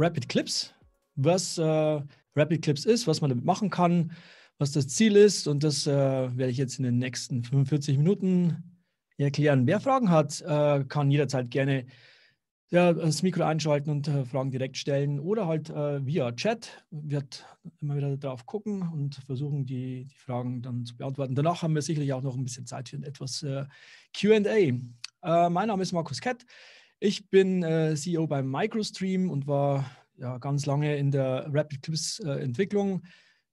Rapid Clips, was äh, Rapid Clips ist, was man damit machen kann, was das Ziel ist. Und das äh, werde ich jetzt in den nächsten 45 Minuten erklären. Wer Fragen hat, äh, kann jederzeit gerne ja, das Mikro einschalten und äh, Fragen direkt stellen oder halt äh, via Chat. Wird immer wieder darauf gucken und versuchen, die, die, Fragen dann zu beantworten. Danach haben wir sicherlich auch noch ein bisschen Zeit für etwas äh, QA. mein Name ist Markus Kett. Ich bin äh, CEO bei Microstream und war ja, ganz lange in der Rapid Clips äh, Entwicklung.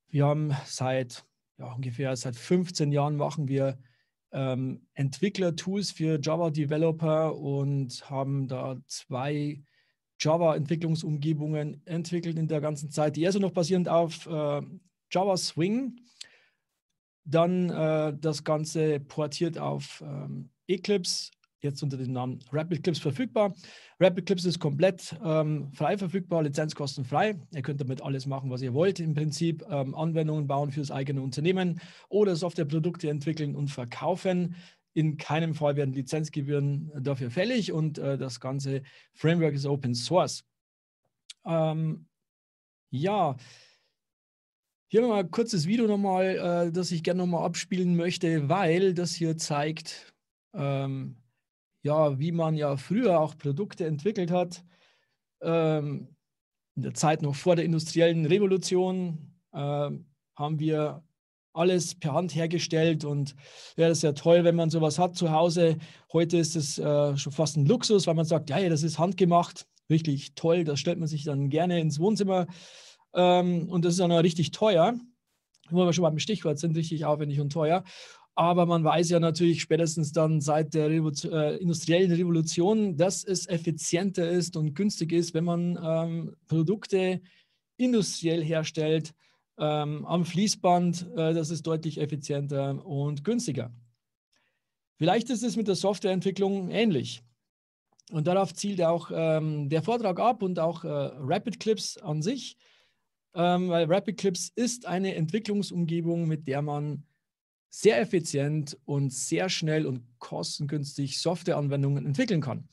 Wir haben seit ja, ungefähr seit 15 Jahren machen wir ähm, Entwickler-Tools für Java-Developer und haben da zwei Java-Entwicklungsumgebungen entwickelt in der ganzen Zeit. Die erste also noch basierend auf äh, Java Swing, dann äh, das Ganze portiert auf ähm, Eclipse jetzt unter dem Namen Rapid Clips verfügbar. Rapid Clips ist komplett ähm, frei verfügbar, lizenzkostenfrei. Ihr könnt damit alles machen, was ihr wollt. Im Prinzip ähm, Anwendungen bauen fürs eigene Unternehmen oder Softwareprodukte entwickeln und verkaufen. In keinem Fall werden Lizenzgebühren dafür fällig und äh, das ganze Framework ist Open Source. Ähm, ja, hier haben wir mal ein kurzes Video nochmal, äh, das ich gerne nochmal abspielen möchte, weil das hier zeigt, ähm, ja, wie man ja früher auch Produkte entwickelt hat, ähm, in der Zeit noch vor der industriellen Revolution, äh, haben wir alles per Hand hergestellt und ja, das ist ja toll, wenn man sowas hat zu Hause. Heute ist es äh, schon fast ein Luxus, weil man sagt, ja, ja, das ist handgemacht, richtig toll, das stellt man sich dann gerne ins Wohnzimmer ähm, und das ist dann auch richtig teuer. Wo wir schon beim Stichwort sind, richtig aufwendig und teuer. Aber man weiß ja natürlich spätestens dann seit der Revolution, äh, industriellen Revolution, dass es effizienter ist und günstig ist, wenn man ähm, Produkte industriell herstellt ähm, am Fließband. Äh, das ist deutlich effizienter und günstiger. Vielleicht ist es mit der Softwareentwicklung ähnlich. Und darauf zielt auch ähm, der Vortrag ab und auch äh, Rapid Clips an sich, ähm, weil Rapid Clips ist eine Entwicklungsumgebung, mit der man sehr effizient und sehr schnell und kostengünstig Softwareanwendungen entwickeln kann.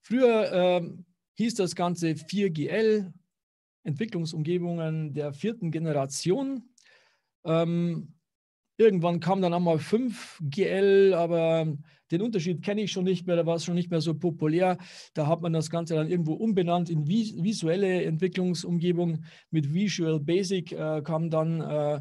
Früher ähm, hieß das Ganze 4GL, Entwicklungsumgebungen der vierten Generation. Ähm, irgendwann kam dann einmal 5GL, aber den Unterschied kenne ich schon nicht mehr, da war es schon nicht mehr so populär. Da hat man das Ganze dann irgendwo umbenannt in visuelle Entwicklungsumgebung. Mit Visual Basic äh, kam dann äh,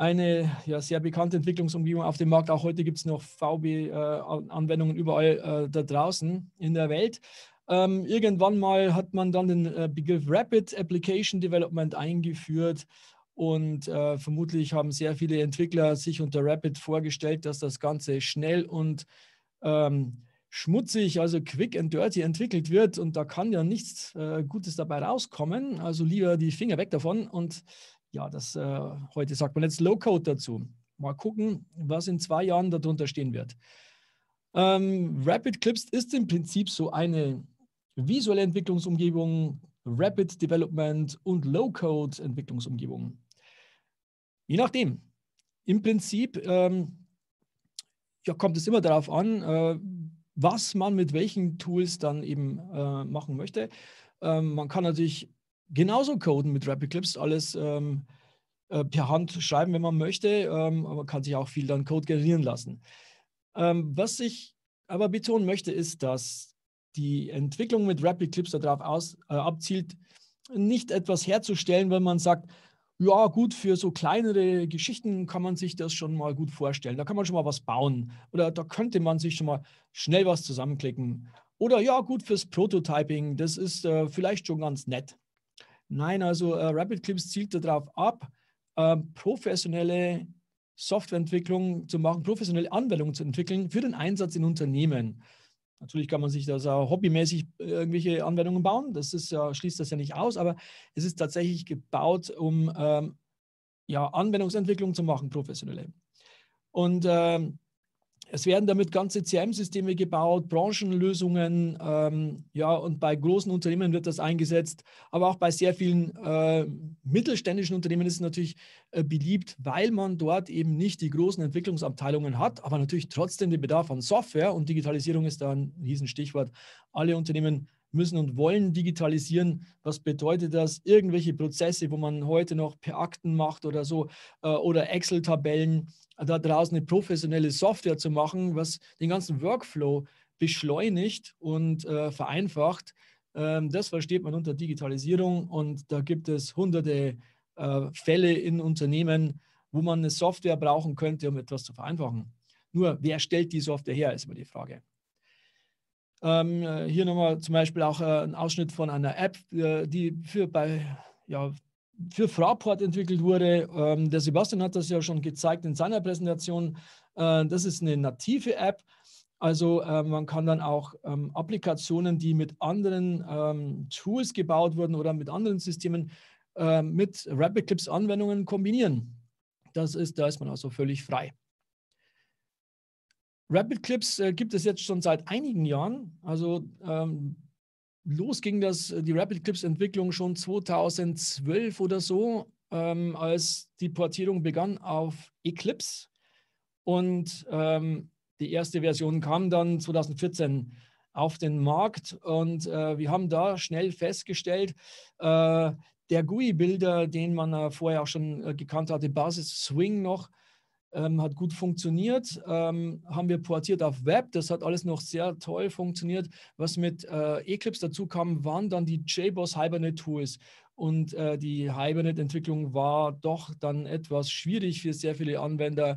eine ja, sehr bekannte Entwicklungsumgebung auf dem Markt. Auch heute gibt es noch VB-Anwendungen äh, überall äh, da draußen in der Welt. Ähm, irgendwann mal hat man dann den äh, Begriff Rapid Application Development eingeführt und äh, vermutlich haben sehr viele Entwickler sich unter Rapid vorgestellt, dass das Ganze schnell und ähm, schmutzig, also quick and dirty entwickelt wird und da kann ja nichts äh, Gutes dabei rauskommen. Also lieber die Finger weg davon und ja, das äh, heute sagt man jetzt Low-Code dazu. Mal gucken, was in zwei Jahren darunter stehen wird. Ähm, Rapid Clips ist im Prinzip so eine visuelle Entwicklungsumgebung, Rapid Development und Low-Code Entwicklungsumgebung. Je nachdem. Im Prinzip ähm, ja, kommt es immer darauf an, äh, was man mit welchen Tools dann eben äh, machen möchte. Ähm, man kann natürlich genauso coden mit Rapid Clips, alles ähm, äh, per Hand schreiben, wenn man möchte, ähm, aber kann sich auch viel dann Code generieren lassen. Ähm, was ich aber betonen möchte, ist, dass die Entwicklung mit Rapid Clips darauf aus, äh, abzielt, nicht etwas herzustellen, wenn man sagt, ja gut, für so kleinere Geschichten kann man sich das schon mal gut vorstellen. Da kann man schon mal was bauen oder da könnte man sich schon mal schnell was zusammenklicken. Oder ja gut, fürs Prototyping, das ist äh, vielleicht schon ganz nett. Nein, also äh, Rapid Clips zielt darauf ab, äh, professionelle Softwareentwicklung zu machen, professionelle Anwendungen zu entwickeln für den Einsatz in Unternehmen. Natürlich kann man sich da auch hobbymäßig äh, irgendwelche Anwendungen bauen, das ist ja, schließt das ja nicht aus, aber es ist tatsächlich gebaut, um ähm, ja, Anwendungsentwicklung zu machen, professionelle. Und ähm, es werden damit ganze CM-Systeme gebaut, Branchenlösungen, ähm, ja, und bei großen Unternehmen wird das eingesetzt, aber auch bei sehr vielen äh, mittelständischen Unternehmen ist es natürlich äh, beliebt, weil man dort eben nicht die großen Entwicklungsabteilungen hat, aber natürlich trotzdem den Bedarf an Software und Digitalisierung ist da ein Riesenstichwort. Alle Unternehmen müssen und wollen digitalisieren. Was bedeutet das? Irgendwelche Prozesse, wo man heute noch per Akten macht oder so äh, oder Excel-Tabellen, äh, da draußen eine professionelle Software zu machen, was den ganzen Workflow beschleunigt und äh, vereinfacht. Ähm, das versteht man unter Digitalisierung und da gibt es hunderte äh, Fälle in Unternehmen, wo man eine Software brauchen könnte, um etwas zu vereinfachen. Nur, wer stellt die Software her, ist immer die Frage. Ähm, äh, hier nochmal zum Beispiel auch äh, ein Ausschnitt von einer App, äh, die für, bei, ja, für Fraport entwickelt wurde. Ähm, der Sebastian hat das ja schon gezeigt in seiner Präsentation. Äh, das ist eine native App. Also äh, man kann dann auch ähm, Applikationen, die mit anderen ähm, Tools gebaut wurden oder mit anderen Systemen, äh, mit Rapid Clips Anwendungen kombinieren. Das ist, da ist man also völlig frei. Rapid Clips äh, gibt es jetzt schon seit einigen Jahren. Also ähm, los ging das, äh, die Rapid Clips Entwicklung schon 2012 oder so, ähm, als die Portierung begann auf Eclipse. Und ähm, die erste Version kam dann 2014 auf den Markt und äh, wir haben da schnell festgestellt, äh, der GUI-Bilder, den man äh, vorher auch schon äh, gekannt hatte, Basis Swing noch, ähm, hat gut funktioniert, ähm, haben wir portiert auf Web, das hat alles noch sehr toll funktioniert. Was mit äh, Eclipse dazu kam, waren dann die JBoss Hibernate Tools und äh, die Hibernate-Entwicklung war doch dann etwas schwierig für sehr viele Anwender,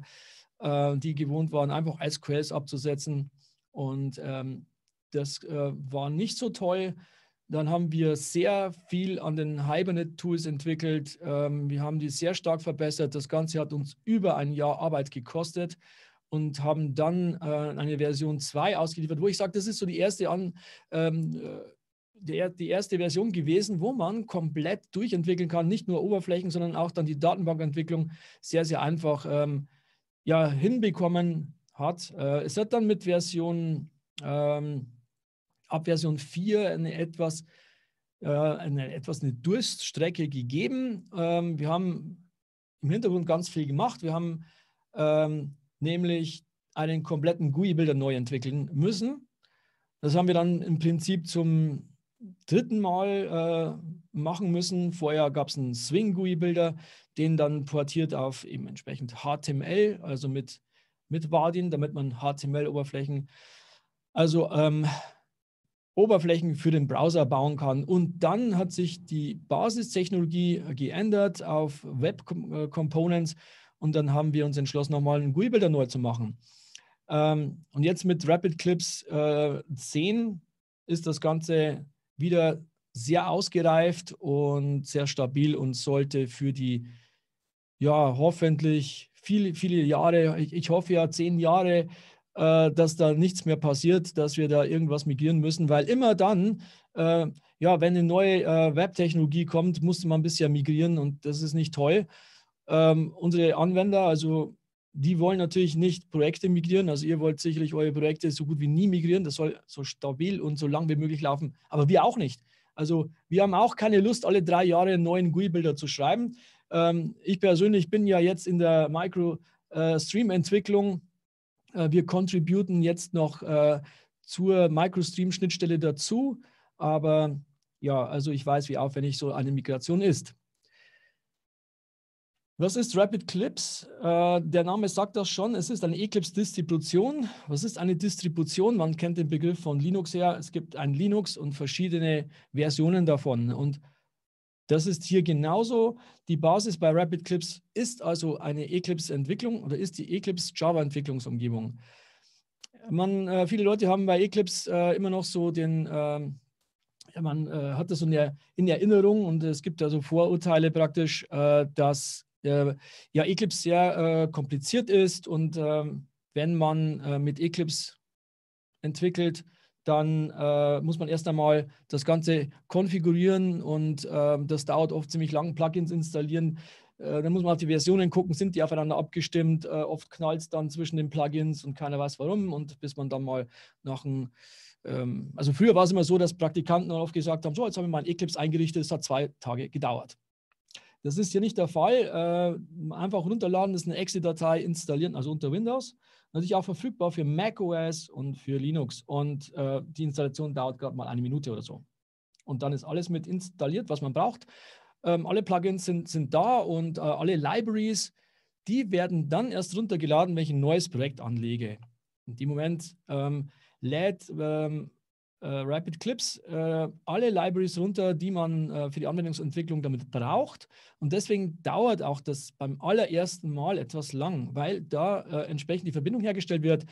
äh, die gewohnt waren, einfach SQLs abzusetzen und ähm, das äh, war nicht so toll. Dann haben wir sehr viel an den Hibernate-Tools entwickelt. Ähm, wir haben die sehr stark verbessert. Das Ganze hat uns über ein Jahr Arbeit gekostet und haben dann äh, eine Version 2 ausgeliefert, wo ich sage, das ist so die erste an, ähm, äh, die erste Version gewesen, wo man komplett durchentwickeln kann, nicht nur Oberflächen, sondern auch dann die Datenbankentwicklung sehr, sehr einfach ähm, ja, hinbekommen hat. Äh, es hat dann mit Version ähm, ab Version 4 eine etwas, äh, eine, etwas eine Durststrecke gegeben. Ähm, wir haben im Hintergrund ganz viel gemacht. Wir haben ähm, nämlich einen kompletten GUI-Bilder neu entwickeln müssen. Das haben wir dann im Prinzip zum dritten Mal äh, machen müssen. Vorher gab es einen Swing-GUI-Bilder, den dann portiert auf eben entsprechend HTML, also mit, mit Wardin, damit man HTML-Oberflächen also ähm, Oberflächen für den Browser bauen kann. Und dann hat sich die Basistechnologie geändert auf Web äh, Components und dann haben wir uns entschlossen, nochmal einen GUI-Builder neu zu machen. Ähm, und jetzt mit Rapid Clips 10 äh, ist das Ganze wieder sehr ausgereift und sehr stabil und sollte für die, ja, hoffentlich viele, viele Jahre, ich, ich hoffe ja zehn Jahre, äh, dass da nichts mehr passiert, dass wir da irgendwas migrieren müssen, weil immer dann, äh, ja, wenn eine neue äh, Web-Technologie kommt, musste man ein bisschen migrieren und das ist nicht toll. Ähm, unsere Anwender, also die wollen natürlich nicht Projekte migrieren. Also ihr wollt sicherlich eure Projekte so gut wie nie migrieren. Das soll so stabil und so lang wie möglich laufen. Aber wir auch nicht. Also wir haben auch keine Lust, alle drei Jahre einen neuen GUI-Bilder zu schreiben. Ähm, ich persönlich bin ja jetzt in der Micro-Stream-Entwicklung äh, äh, wir contributen jetzt noch äh, zur Microstream-Schnittstelle dazu, aber ja, also ich weiß, wie aufwendig so eine Migration ist. Was ist Rapid Clips? Äh, der Name sagt das schon. Es ist eine Eclipse-Distribution. Was ist eine Distribution? Man kennt den Begriff von Linux her. Es gibt ein Linux und verschiedene Versionen davon. Und das ist hier genauso die Basis bei Rapid Clips, ist also eine Eclipse-Entwicklung oder ist die Eclipse-Java-Entwicklungsumgebung. äh, viele Leute haben bei Eclipse äh, immer noch so den, äh, ja, man äh, hat das in, der, in Erinnerung und es gibt also Vorurteile praktisch, äh, dass äh, ja, Eclipse sehr kompliziert ist und ähm, wenn man mit Eclipse entwickelt, dann äh, muss man erst einmal das Ganze konfigurieren und äh, das dauert oft ziemlich lang, Plugins installieren. Äh, dann muss man auf die Versionen gucken, sind die aufeinander abgestimmt. Äh, oft knallt es dann zwischen den Plugins und keiner weiß warum. Und bis man dann mal nach einem, ähm, also früher war es immer so, dass Praktikanten dann oft gesagt haben, so, jetzt habe ich meinen Eclipse eingerichtet, es hat zwei Tage gedauert. Das ist hier nicht der Fall. Äh, einfach runterladen, das ist eine Exe-Datei installieren, also unter Windows natürlich auch verfügbar für macOS und für Linux. Und äh, die Installation dauert gerade mal eine Minute oder so. Und dann ist alles mit installiert, was man braucht. Ähm, alle Plugins sind, sind da und äh, alle Libraries, die werden dann erst runtergeladen, wenn ich ein neues Projekt anlege. In dem Moment ähm, lädt ähm, äh, Rapid Clips, äh, alle Libraries runter, die man äh, für die Anwendungsentwicklung damit braucht. Und deswegen dauert auch das beim allerersten Mal etwas lang, weil da entsprechend die Verbindung hergestellt wird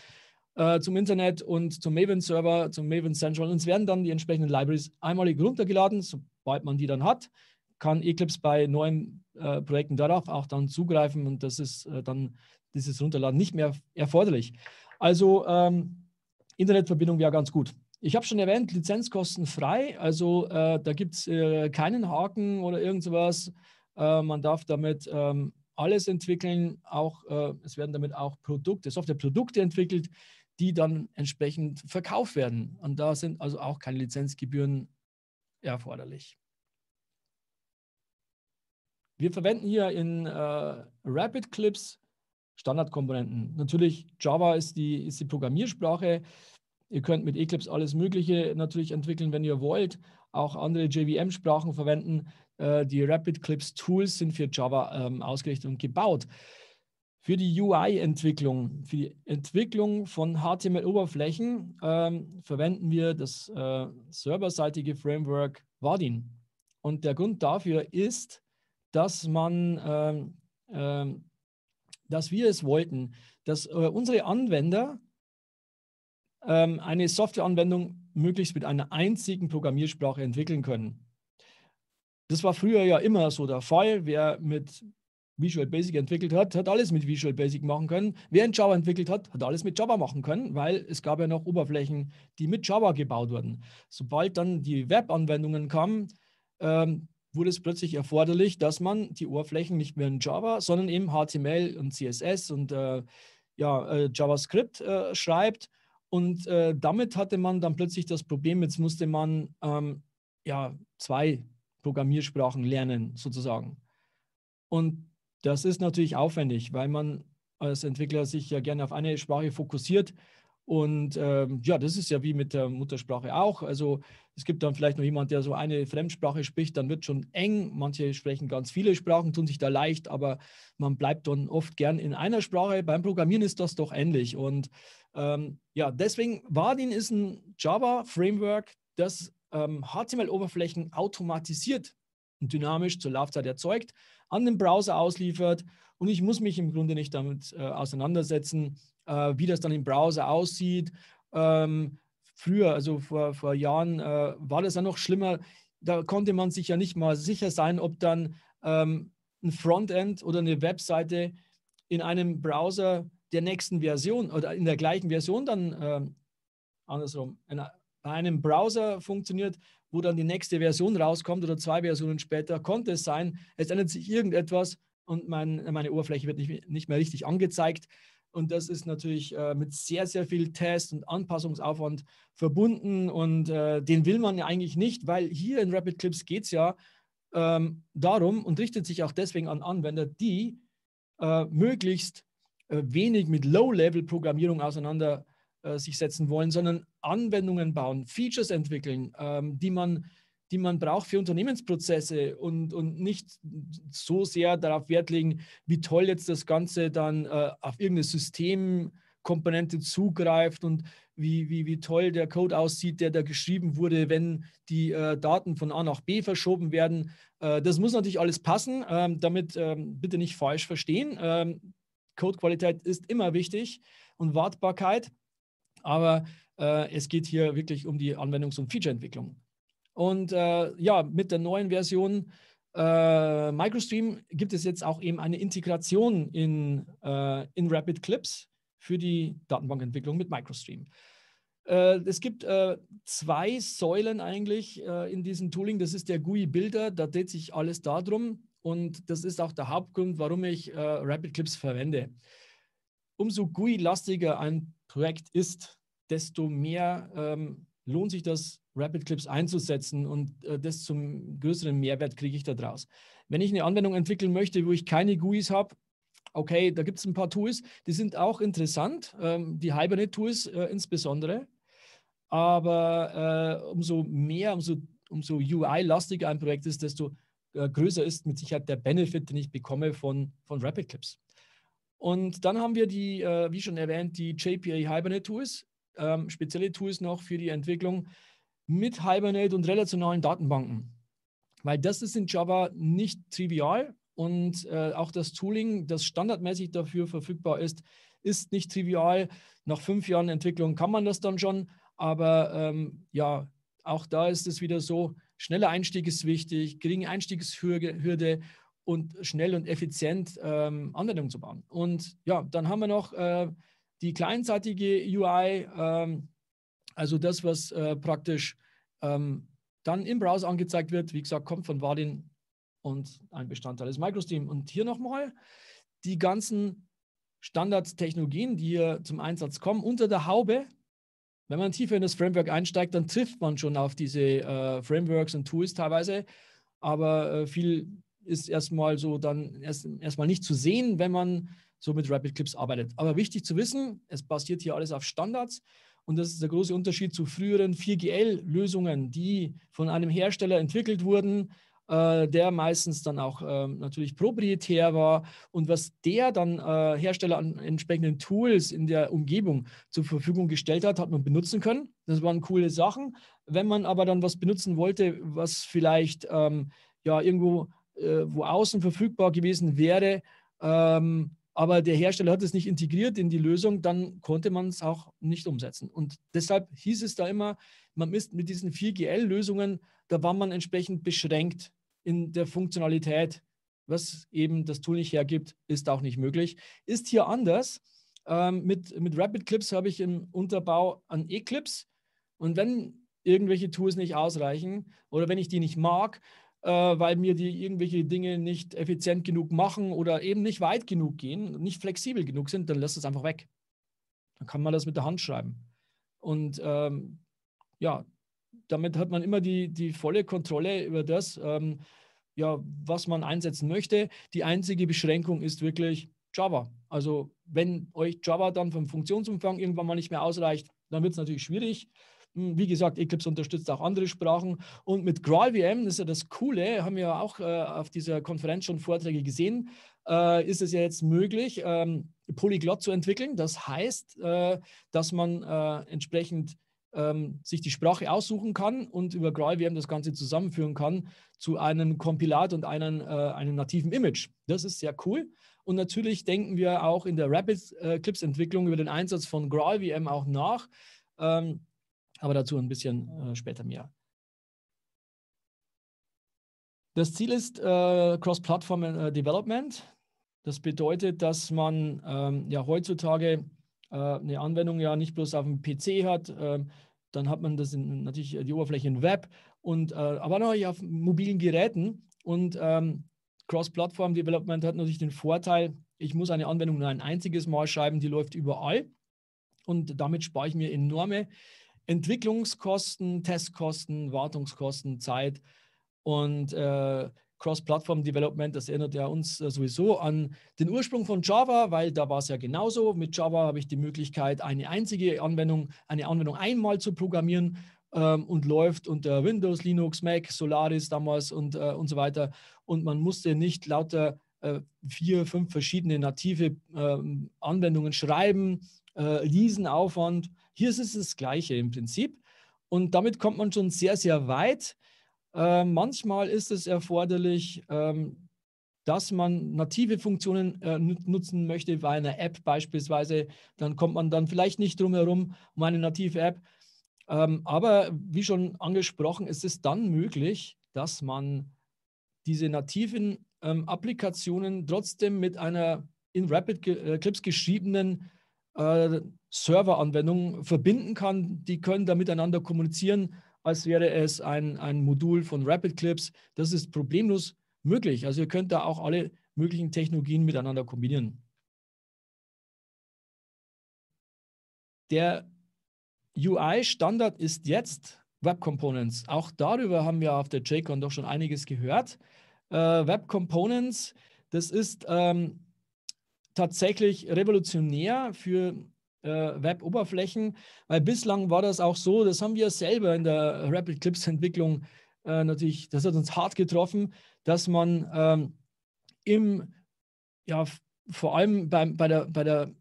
zum Internet und zum Maven-Server, zum Maven Central. Und es werden dann die entsprechenden Libraries einmalig runtergeladen, sobald man die dann hat kann Eclipse bei neuen äh, Projekten darauf auch dann zugreifen und das ist äh, dann dieses Runterladen nicht mehr erforderlich. Also ähm, Internetverbindung wäre ganz gut. Ich habe schon erwähnt, Lizenzkosten frei. Also äh, da gibt es äh, keinen Haken oder irgend sowas. Äh, man darf damit ähm, alles entwickeln. Auch, äh, es werden damit auch Produkte, Softwareprodukte entwickelt, die dann entsprechend verkauft werden. Und da sind also auch keine Lizenzgebühren erforderlich. Wir verwenden hier in äh, Rapid Clips Standardkomponenten. Natürlich Java ist die, ist die Programmiersprache. Ihr könnt mit Eclipse alles Mögliche natürlich entwickeln, wenn ihr wollt. Auch andere JVM-Sprachen verwenden. Äh, die Rapid Clips Tools sind für Java ähm, ausgerichtet und gebaut. Für die UI-Entwicklung, für die Entwicklung von HTML-Oberflächen ähm, verwenden wir das äh, serverseitige Framework Vadin. Und der Grund dafür ist, dass man, ähm, dass wir es wollten, dass äh, unsere Anwender ähm, eine Softwareanwendung möglichst mit einer einzigen Programmiersprache entwickeln können. Das war früher ja immer so der Fall. Wer mit Visual Basic entwickelt hat, hat alles mit Visual Basic machen können. Wer in Java entwickelt hat, hat alles mit Java machen können, weil es gab ja noch Oberflächen, die mit Java gebaut wurden. Sobald dann die Web-Anwendungen kamen, ähm, wurde es plötzlich erforderlich, dass man die Oberflächen nicht mehr in Java, sondern eben HTML und CSS und äh, ja, äh, JavaScript äh, schreibt und äh, damit hatte man dann plötzlich das Problem, jetzt musste man ähm, ja zwei Programmiersprachen lernen, sozusagen. Und das ist natürlich aufwendig, weil man als Entwickler sich ja gerne auf eine Sprache fokussiert und ähm, ja, das ist ja wie mit der Muttersprache auch. Also es gibt dann vielleicht noch jemand, der so eine Fremdsprache spricht, dann wird schon eng. Manche sprechen ganz viele Sprachen, tun sich da leicht, aber man bleibt dann oft gern in einer Sprache. Beim Programmieren ist das doch ähnlich. Und ähm, ja, deswegen Vardin ist ein Java-Framework, das ähm, HTML-Oberflächen automatisiert und dynamisch zur Laufzeit erzeugt, an den Browser ausliefert und ich muss mich im Grunde nicht damit äh, auseinandersetzen, äh, wie das dann im Browser aussieht. Ähm, früher, also vor, vor Jahren, äh, war das ja noch schlimmer. Da konnte man sich ja nicht mal sicher sein, ob dann ähm, ein Frontend oder eine Webseite in einem Browser der nächsten Version oder in der gleichen Version dann ähm, andersrum, in, bei einem Browser funktioniert, wo dann die nächste Version rauskommt oder zwei Versionen später, konnte es sein, es ändert sich irgendetwas und mein, meine Oberfläche wird nicht, nicht mehr richtig angezeigt. Und das ist natürlich äh, mit sehr, sehr viel Test und Anpassungsaufwand verbunden. Und äh, den will man ja eigentlich nicht, weil hier in Rapid Clips geht es ja ähm, darum und richtet sich auch deswegen an Anwender, die äh, möglichst äh, wenig mit Low-Level-Programmierung auseinander äh, sich setzen wollen, sondern Anwendungen bauen, Features entwickeln, ähm, die man die man braucht für Unternehmensprozesse und, und nicht so sehr darauf Wert legen, wie toll jetzt das Ganze dann äh, auf irgendeine Systemkomponente zugreift und wie, wie, wie toll der Code aussieht, der da geschrieben wurde, wenn die äh, Daten von A nach B verschoben werden. Äh, das muss natürlich alles passen, ähm, damit ähm, bitte nicht falsch verstehen. Ähm, Codequalität ist immer wichtig und Wartbarkeit, aber äh, es geht hier wirklich um die Anwendungs- und Featureentwicklung. Und äh, ja, mit der neuen Version äh, MicroStream gibt es jetzt auch eben eine Integration in, äh, in Rapid Clips für die Datenbankentwicklung mit MicroStream. Äh, es gibt äh, zwei Säulen eigentlich äh, in diesem Tooling. Das ist der GUI Builder, da dreht sich alles darum. Und das ist auch der Hauptgrund, warum ich Rapid Clips verwende. Umso GUI-lastiger ein Projekt ist, desto mehr ähm, lohnt sich das, Rapid Clips einzusetzen und äh, das zum größeren Mehrwert kriege ich da draus. Wenn ich eine Anwendung entwickeln möchte, wo ich keine GUIs habe, okay, da gibt es ein paar Tools, die sind auch interessant, ähm, die Hibernate-Tools äh, insbesondere. Aber äh, umso mehr, umso, umso UI-lastiger ein Projekt ist, desto äh, größer ist mit Sicherheit der Benefit, den ich bekomme von, von Rapid Clips. Und dann haben wir die, äh, wie schon erwähnt, die JPA Hibernate Tools, ähm, spezielle Tools noch für die Entwicklung mit Hibernate und relationalen Datenbanken. Weil das ist in Java nicht trivial und äh, auch das Tooling, das standardmäßig dafür verfügbar ist, ist nicht trivial. Nach fünf Jahren Entwicklung kann man das dann schon, aber ähm, ja, auch da ist es wieder so, schneller Einstieg ist wichtig, geringe Einstiegshürde und schnell und effizient ähm, Anwendungen zu bauen. Und ja, dann haben wir noch äh, die kleinseitige UI, ähm, also das, was äh, praktisch ähm, dann im Browser angezeigt wird, wie gesagt, kommt von Vadin und ein Bestandteil des Microsteam. Und hier nochmal die ganzen Standardtechnologien, die hier zum Einsatz kommen, unter der Haube. Wenn man tiefer in das Framework einsteigt, dann trifft man schon auf diese äh, Frameworks und Tools teilweise. Aber äh, viel ist erstmal so dann erst, erstmal nicht zu sehen, wenn man so mit Rapid Clips arbeitet. Aber wichtig zu wissen, es basiert hier alles auf Standards und das ist der große Unterschied zu früheren 4GL-Lösungen, die von einem Hersteller entwickelt wurden, äh, der meistens dann auch äh, natürlich proprietär war und was der dann äh, Hersteller an entsprechenden Tools in der Umgebung zur Verfügung gestellt hat, hat man benutzen können. Das waren coole Sachen. Wenn man aber dann was benutzen wollte, was vielleicht ähm, ja irgendwo äh, wo außen verfügbar gewesen wäre, ähm, aber der Hersteller hat es nicht integriert in die Lösung, dann konnte man es auch nicht umsetzen. Und deshalb hieß es da immer, man ist mit diesen 4GL-Lösungen, da war man entsprechend beschränkt in der Funktionalität. Was eben das Tool nicht hergibt, ist auch nicht möglich. Ist hier anders. Ähm, mit, mit Rapid Clips habe ich im Unterbau an Eclipse. Und wenn irgendwelche Tools nicht ausreichen oder wenn ich die nicht mag, äh, weil mir die irgendwelche Dinge nicht effizient genug machen oder eben nicht weit genug gehen, nicht flexibel genug sind, dann lässt es einfach weg. Dann kann man das mit der Hand schreiben. Und ähm, ja, damit hat man immer die, die volle Kontrolle über das, ähm, ja, was man einsetzen möchte. Die einzige Beschränkung ist wirklich Java. Also wenn euch Java dann vom Funktionsumfang irgendwann mal nicht mehr ausreicht, dann wird es natürlich schwierig. Wie gesagt, Eclipse unterstützt auch andere Sprachen. Und mit GraalVM, das ist ja das Coole, haben wir auch äh, auf dieser Konferenz schon Vorträge gesehen, äh, ist es ja jetzt möglich, ähm, Polyglott zu entwickeln. Das heißt, äh, dass man äh, entsprechend ähm, sich die Sprache aussuchen kann und über GraalVM das Ganze zusammenführen kann zu einem Kompilat und einen, äh, einem nativen Image. Das ist sehr cool. Und natürlich denken wir auch in der Rapid äh, Clips Entwicklung über den Einsatz von GraalVM auch nach. Ähm, aber dazu ein bisschen äh, später mehr. Das Ziel ist äh, Cross-Platform äh, Development. Das bedeutet, dass man ähm, ja heutzutage äh, eine Anwendung ja nicht bloß auf dem PC hat, ähm, dann hat man das in, natürlich äh, die Oberfläche im Web und äh, aber natürlich auf mobilen Geräten und ähm, Cross-Platform Development hat natürlich den Vorteil, ich muss eine Anwendung nur ein einziges Mal schreiben, die läuft überall und damit spare ich mir enorme Entwicklungskosten, Testkosten, Wartungskosten, Zeit und äh, Cross-Plattform-Development, das erinnert ja uns äh, sowieso an den Ursprung von Java, weil da war es ja genauso. Mit Java habe ich die Möglichkeit, eine einzige Anwendung, eine Anwendung einmal zu programmieren ähm, und läuft unter Windows, Linux, Mac, Solaris damals und, äh, und so weiter. Und man musste nicht lauter äh, vier, fünf verschiedene native äh, Anwendungen schreiben, äh, Riesenaufwand. Hier ist es das Gleiche im Prinzip. Und damit kommt man schon sehr, sehr weit. Äh, manchmal ist es erforderlich, ähm, dass man native Funktionen äh, nutzen möchte bei einer App beispielsweise. Dann kommt man dann vielleicht nicht drum herum um eine native App. Ähm, aber wie schon angesprochen, ist es dann möglich, dass man diese nativen ähm, Applikationen trotzdem mit einer in Rapid äh, Clips geschriebenen äh, Serveranwendungen verbinden kann. Die können da miteinander kommunizieren, als wäre es ein, ein Modul von Rapid Clips. Das ist problemlos möglich. Also ihr könnt da auch alle möglichen Technologien miteinander kombinieren. Der UI-Standard ist jetzt Web Components. Auch darüber haben wir auf der JCon doch schon einiges gehört. Äh, Web Components, das ist ähm, tatsächlich revolutionär für äh, Web-Oberflächen, weil bislang war das auch so, das haben wir selber in der Rapid Clips-Entwicklung äh, natürlich, das hat uns hart getroffen, dass man ähm, im, ja, vor allem bei, bei der, bei der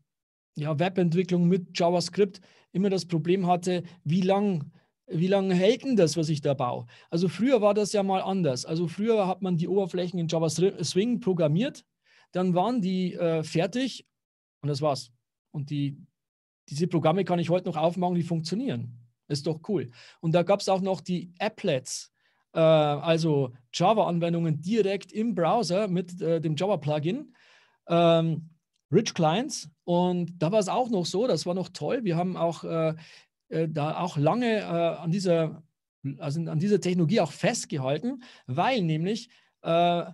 ja, Webentwicklung mit JavaScript immer das Problem hatte, wie lang wie lange hält denn das, was ich da baue? Also früher war das ja mal anders. Also früher hat man die Oberflächen in JavaSwing programmiert dann waren die äh, fertig und das war's. Und die, diese Programme kann ich heute noch aufmachen, die funktionieren. Ist doch cool. Und da gab es auch noch die Applets, äh, also Java-Anwendungen direkt im Browser mit äh, dem Java-Plugin. Ähm, Rich Clients und da war es auch noch so, das war noch toll. Wir haben auch äh, äh da auch lange äh, an dieser also an dieser Technologie auch festgehalten, weil nämlich äh,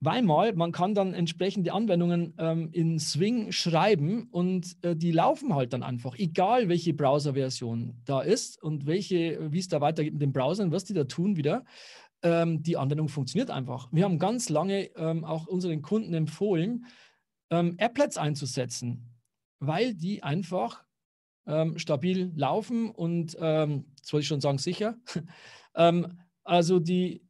weil man kann dann entsprechende Anwendungen ähm, in Swing schreiben und äh, die laufen halt dann einfach, egal welche Browser-Version da ist und welche, äh, wie es da weitergeht mit den Browsern, was die da tun wieder. Ähm, die Anwendung funktioniert einfach. Wir haben ganz lange ähm, auch unseren Kunden empfohlen, ähm, Applets einzusetzen, weil die einfach ähm, stabil laufen und, ähm, das wollte ich schon sagen, sicher. Ähm, also die,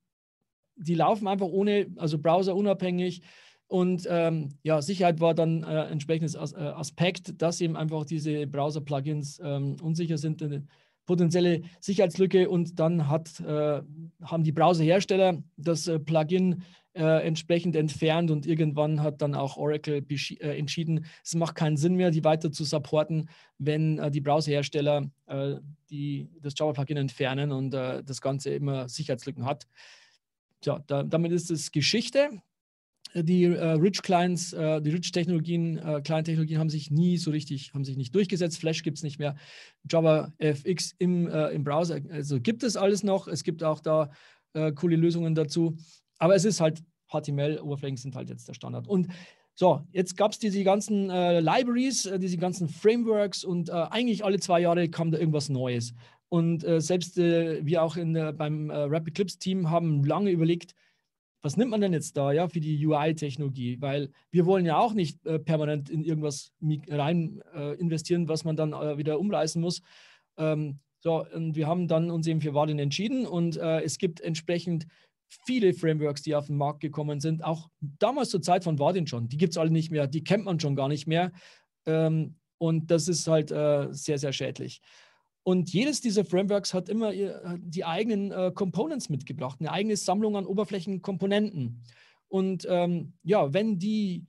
die laufen einfach ohne, also Browser unabhängig. Und ähm, ja, Sicherheit war dann äh, entsprechendes As äh, Aspekt, dass eben einfach diese Browser-Plugins ähm, unsicher sind, eine potenzielle Sicherheitslücke. Und dann hat, äh, haben die Browserhersteller das äh, Plugin äh, entsprechend entfernt und irgendwann hat dann auch Oracle äh, entschieden, es macht keinen Sinn mehr, die weiter zu supporten, wenn die Browserhersteller die, das Java-Plugin entfernen und das Ganze immer Sicherheitslücken hat ja, da, damit ist es Geschichte. Die äh, Rich Clients, äh, die Rich Technologien, äh, Client Technologien haben sich nie so richtig, haben sich nicht durchgesetzt. Flash gibt es nicht mehr. Java FX im, äh, im Browser, also gibt es alles noch. Es gibt auch da äh, coole Lösungen dazu. Aber es ist halt HTML-Oberflächen sind halt jetzt der Standard. Und so, jetzt gab es diese ganzen äh, Libraries, äh, diese ganzen Frameworks und äh, eigentlich alle zwei Jahre kam da irgendwas Neues. Und äh, selbst äh, wir auch in, äh, beim Rapid Clips Team haben lange überlegt, was nimmt man denn jetzt da ja, für die UI-Technologie? Weil wir wollen ja auch nicht äh, permanent in irgendwas rein äh, investieren, was man dann äh, wieder umreißen muss. Ähm, so, und wir haben dann uns eben für Vardin entschieden und es gibt entsprechend viele Frameworks, die auf den Markt gekommen sind, auch damals zur Zeit von Vardin schon. Die gibt es alle nicht mehr, die kennt man schon gar nicht mehr. Ähm, und das ist halt sehr, sehr schädlich. Und jedes dieser Frameworks hat immer die eigenen äh, Components mitgebracht, eine eigene Sammlung an Oberflächenkomponenten. Und ähm, ja, wenn die,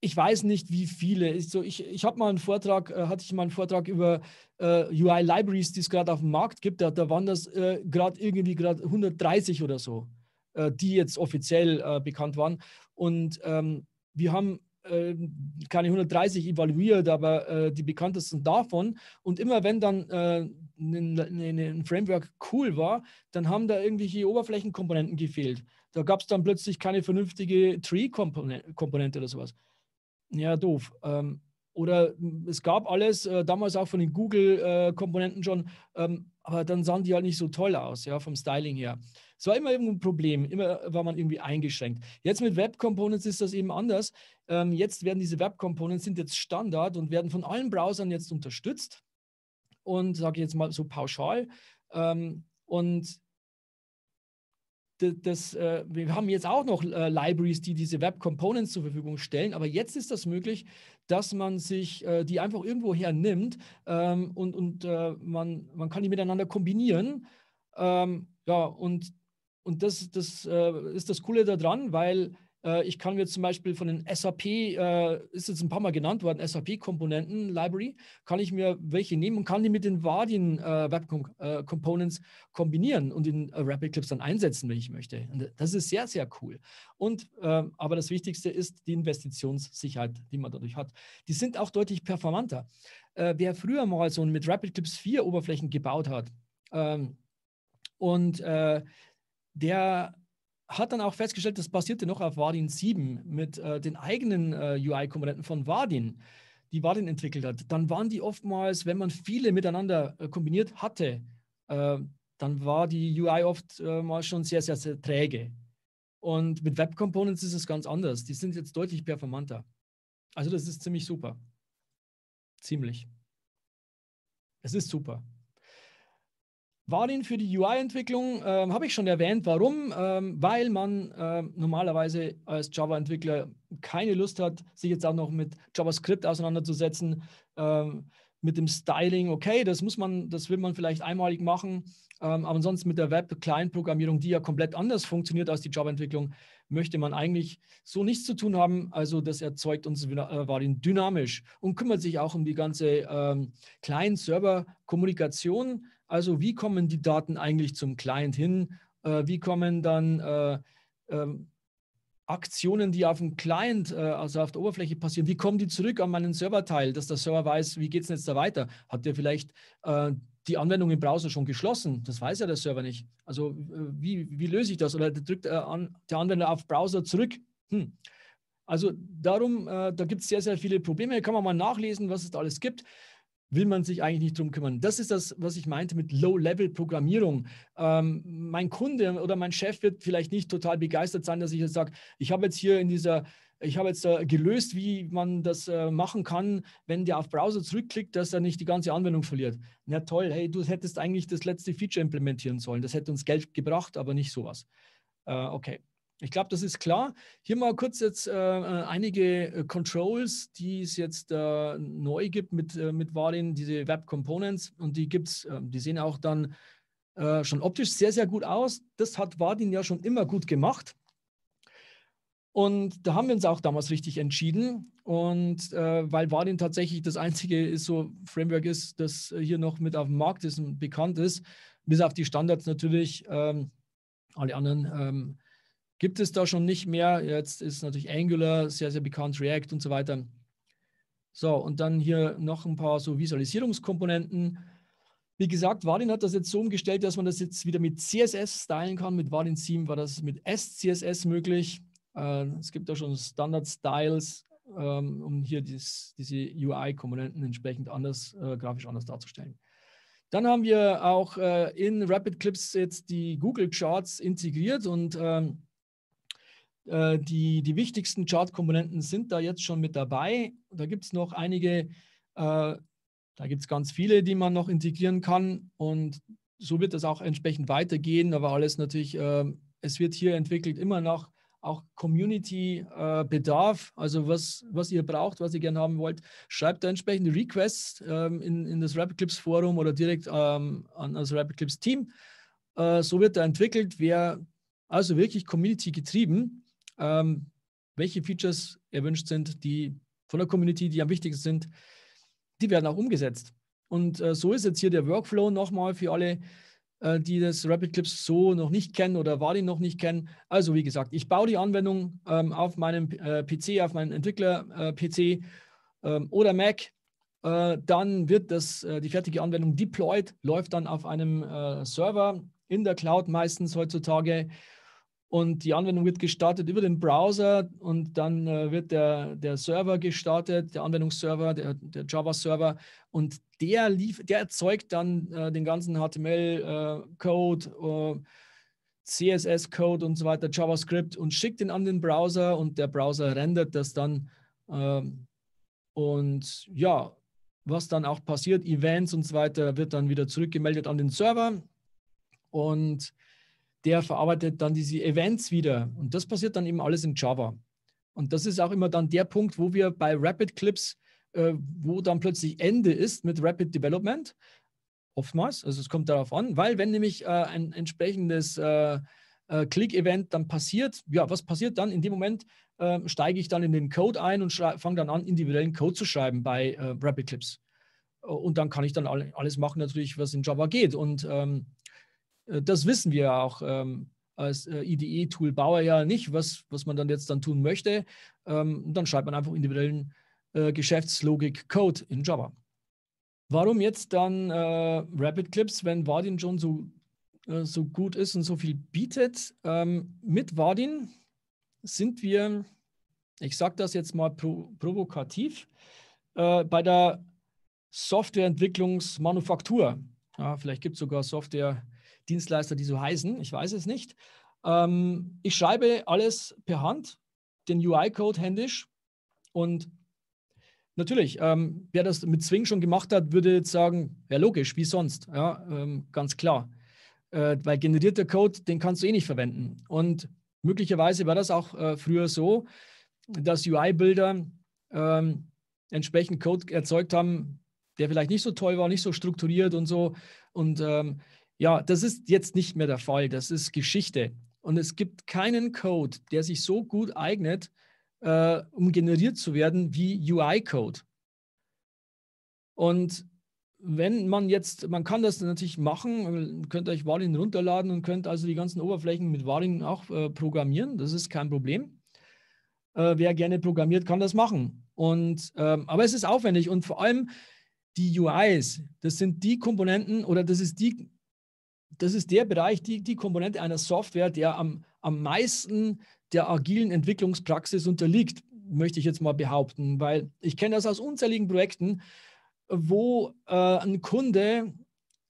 ich weiß nicht, wie viele, so ich, ich habe mal einen Vortrag, äh, hatte ich mal einen Vortrag über äh, UI-Libraries, die es gerade auf dem Markt gibt, da, da waren das äh, gerade irgendwie gerade 130 oder so, äh, die jetzt offiziell äh, bekannt waren. Und ähm, wir haben ähm, keine 130 evaluiert, aber äh, die bekanntesten davon. Und immer wenn dann äh, ein Framework cool war, dann haben da irgendwelche Oberflächenkomponenten gefehlt. Da gab es dann plötzlich keine vernünftige Tree-Komponente oder sowas. Ja, doof. Ähm, oder es gab alles, äh, damals auch von den Google-Komponenten äh, schon, ähm, aber dann sahen die halt nicht so toll aus, ja, vom Styling her. Es war immer ein Problem, immer war man irgendwie eingeschränkt. Jetzt mit Web Components ist das eben anders. Ähm, jetzt werden diese Web Components sind jetzt Standard und werden von allen Browsern jetzt unterstützt. Und sage ich jetzt mal so pauschal. Ähm, und das, äh, wir haben jetzt auch noch äh, Libraries, die diese Web Components zur Verfügung stellen, aber jetzt ist das möglich, dass man sich äh, die einfach irgendwo hernimmt ähm, und, und äh, man, man kann die miteinander kombinieren. Ähm, ja, und und das, das äh, ist das Coole daran, weil äh, ich kann mir zum Beispiel von den SAP, äh, ist jetzt ein paar Mal genannt worden, SAP-Komponenten-Library, kann ich mir welche nehmen und kann die mit den Vardin äh, Web äh, Components kombinieren und in äh, Rapid Clips dann einsetzen, wenn ich möchte. Und das ist sehr, sehr cool. Und, ähm, aber das Wichtigste ist die Investitionssicherheit, die man dadurch hat. Die sind auch deutlich performanter. wer früher mal so mit Rapid Clips 4 Oberflächen gebaut hat, ähm, und äh, der hat dann auch festgestellt, das basierte noch auf Wadin 7 mit äh, den eigenen äh, UI-Komponenten von Wadin, die Wadin entwickelt hat. Dann waren die oftmals, wenn man viele miteinander äh, kombiniert hatte, äh, dann war die UI oft äh, mal schon sehr, sehr, sehr träge. Und mit Web Components ist es ganz anders. Die sind jetzt deutlich performanter. Also das ist ziemlich super. Ziemlich. Es ist super. Varin für die UI-Entwicklung ähm, habe ich schon erwähnt. Warum? Ähm, weil man ähm, normalerweise als Java-Entwickler keine Lust hat, sich jetzt auch noch mit JavaScript auseinanderzusetzen, ähm, mit dem Styling. Okay, das muss man, das will man vielleicht einmalig machen, ähm, aber ansonsten mit der Web-Client-Programmierung, die ja komplett anders funktioniert als die Java-Entwicklung, möchte man eigentlich so nichts zu tun haben. Also das erzeugt uns äh, Varin dynamisch und kümmert sich auch um die ganze ähm, Client-Server-Kommunikation also wie kommen die Daten eigentlich zum Client hin? Äh, wie kommen dann äh, ähm, Aktionen, die auf dem Client, äh, also auf der Oberfläche passieren, wie kommen die zurück an meinen Serverteil, dass der Server weiß, wie geht es jetzt da weiter? Hat der vielleicht äh, die Anwendung im Browser schon geschlossen. Das weiß ja der Server nicht. Also wie, wie löse ich das? Oder drückt äh, der Anwender auf Browser zurück? Hm. Also darum, da gibt es sehr, sehr viele Probleme. Kann man mal nachlesen, was es da alles gibt will man sich eigentlich nicht drum kümmern. Das ist das, was ich meinte mit Low-Level-Programmierung. Ähm, mein Kunde oder mein Chef wird vielleicht nicht total begeistert sein, dass ich jetzt sage, ich habe jetzt hier in dieser ich habe jetzt äh, gelöst, wie man das äh, machen kann, wenn der auf Browser zurückklickt, dass er nicht die ganze Anwendung verliert. Na toll, hey, du hättest eigentlich das letzte Feature implementieren sollen. Das hätte uns Geld gebracht, aber nicht sowas. Äh, okay. Ich glaube, das ist klar. Hier mal kurz jetzt äh, äh einige äh, Controls, die es jetzt äh, neu gibt mit, äh, mit Varin, diese Web Components. Und die gibt's, äh, die sehen auch dann äh, schon optisch sehr, sehr gut aus. Das hat Varin ja schon immer gut gemacht. Und da haben wir uns auch damals richtig entschieden. Und weil Varin tatsächlich das einzige ist, so Framework ist, das hier noch mit auf dem Markt ist und bekannt ist, bis auf die Standards natürlich, ähm, alle anderen. Ähm, Gibt es da schon nicht mehr? Jetzt ist natürlich Angular sehr, sehr bekannt, React und so weiter. So, und dann hier noch ein paar so Visualisierungskomponenten. Wie gesagt, Vadin hat das jetzt so umgestellt, dass man das jetzt wieder mit CSS stylen kann. Mit Vadin 7 war das mit SCSS möglich. Äh, es gibt da schon Standard-Styles, ähm, um hier dies, diese UI-Komponenten entsprechend anders, äh, grafisch anders darzustellen. Dann haben wir auch äh, in Rapid Clips jetzt die Google Charts integriert und ähm, äh, die, die wichtigsten Chart-Komponenten sind da jetzt schon mit dabei. Da gibt es noch einige, äh, da gibt es ganz viele, die man noch integrieren kann. Und so wird das auch entsprechend weitergehen. Aber alles natürlich, äh, es wird hier entwickelt immer noch auch Community-Bedarf, äh, also was, was ihr braucht, was ihr gerne haben wollt, schreibt da entsprechende Requests ähm, in, in das Rapid Clips Forum oder direkt ähm, an das Rapid Clips Team. Äh, so wird da entwickelt, wer also wirklich Community getrieben ähm, welche Features erwünscht sind, die von der Community, die am wichtigsten sind, die werden auch umgesetzt. Und äh, so ist jetzt hier der Workflow nochmal für alle, äh, die das Rapid Clips so noch nicht kennen oder Wadi noch nicht kennen. Also wie gesagt, ich baue die Anwendung ähm, auf meinem äh, PC, auf meinem Entwickler-PC äh, ähm, oder Mac. Äh, dann wird das, äh, die fertige Anwendung deployed, läuft dann auf einem Server in der Cloud meistens heutzutage und die Anwendung wird gestartet über den Browser und dann äh, wird der, der Server gestartet, der Anwendungsserver, der, der Java-Server und der, lief, der erzeugt dann äh, den ganzen HTML-Code, äh, äh, CSS-Code und so weiter, JavaScript und schickt den an den Browser und der Browser rendert das dann. Ähm, und ja, was dann auch passiert, Events und so weiter, wird dann wieder zurückgemeldet an den Server. Und der verarbeitet dann diese Events wieder. Und das passiert dann eben alles in Java. Und das ist auch immer dann der Punkt, wo wir bei Rapid Clips, äh, wo dann plötzlich Ende ist mit Rapid Development, oftmals, also es kommt darauf an, weil wenn nämlich äh, ein entsprechendes äh, äh Click-Event dann passiert, ja, was passiert dann? In dem Moment ähm, steige ich dann in den Code ein und fange dann an, individuellen Code zu schreiben bei äh, Rapid Clips. Äh, und dann kann ich dann alles machen, natürlich, was in Java geht. Und ähm, äh, das wissen wir ja auch ähm, als äh, IDE-Tool-Bauer ja nicht, was, was man dann jetzt dann tun möchte. Ähm, dann schreibt man einfach individuellen äh, Geschäftslogik-Code in Java. Warum jetzt dann äh, Rapid Clips, wenn Vardin schon so, äh, so gut ist und so viel bietet? Ähm, mit Vardin sind wir, ich sage das jetzt mal pro, provokativ, äh, bei der Softwareentwicklungsmanufaktur. Ja, vielleicht gibt es sogar Software. Dienstleister, die so heißen. Ich weiß es nicht. Ähm, ich schreibe alles per Hand, den UI-Code händisch und Natürlich, ähm, wer das mit Swing schon gemacht hat, würde jetzt sagen, ja logisch, wie sonst, ja, ähm, ganz klar. Äh, weil generierter Code, den kannst du eh nicht verwenden. Und möglicherweise war das auch äh, früher so, dass UI-Bilder ähm, entsprechend Code erzeugt haben, der vielleicht nicht so toll war, nicht so strukturiert und so. Und ähm, ja, das ist jetzt nicht mehr der Fall. Das ist Geschichte. Und es gibt keinen Code, der sich so gut eignet, äh, um generiert zu werden wie UI-Code. Und wenn man jetzt, man kann das natürlich machen, äh, könnt euch Warin runterladen und könnt also die ganzen Oberflächen mit Warin auch äh, programmieren. Das ist kein Problem. Äh, wer gerne programmiert, kann das machen. Und, ähm, aber es ist aufwendig und vor allem die UIs, das sind die Komponenten oder das ist die das ist der Bereich, die, die Komponente einer Software, der am, am meisten der agilen Entwicklungspraxis unterliegt, möchte ich jetzt mal behaupten, weil ich kenne das aus unzähligen Projekten, wo äh, ein Kunde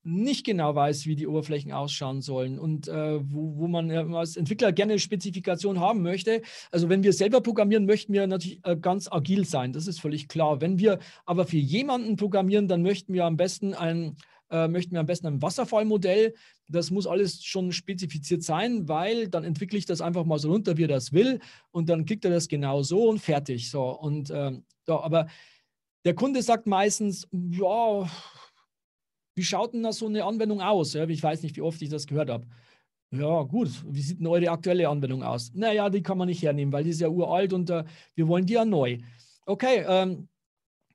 nicht genau weiß, wie die Oberflächen ausschauen sollen und äh, wo, wo man als Entwickler gerne Spezifikation haben möchte. Also wenn wir selber programmieren, möchten wir natürlich äh, ganz agil sein, das ist völlig klar. Wenn wir aber für jemanden programmieren, dann möchten wir am besten ein äh, möchten wir am besten ein Wasserfallmodell. Das muss alles schon spezifiziert sein, weil dann entwickle ich das einfach mal so runter, wie er das will und dann kriegt er das genau so und fertig. So und ähm, so, aber der Kunde sagt meistens, ja, wie schaut denn da so eine Anwendung aus? Ja, ich weiß nicht, wie oft ich das gehört habe. Ja, gut, wie sieht denn eure aktuelle Anwendung aus? Naja, die kann man nicht hernehmen, weil die ist ja uralt und äh, wir wollen die ja neu. Okay, ähm,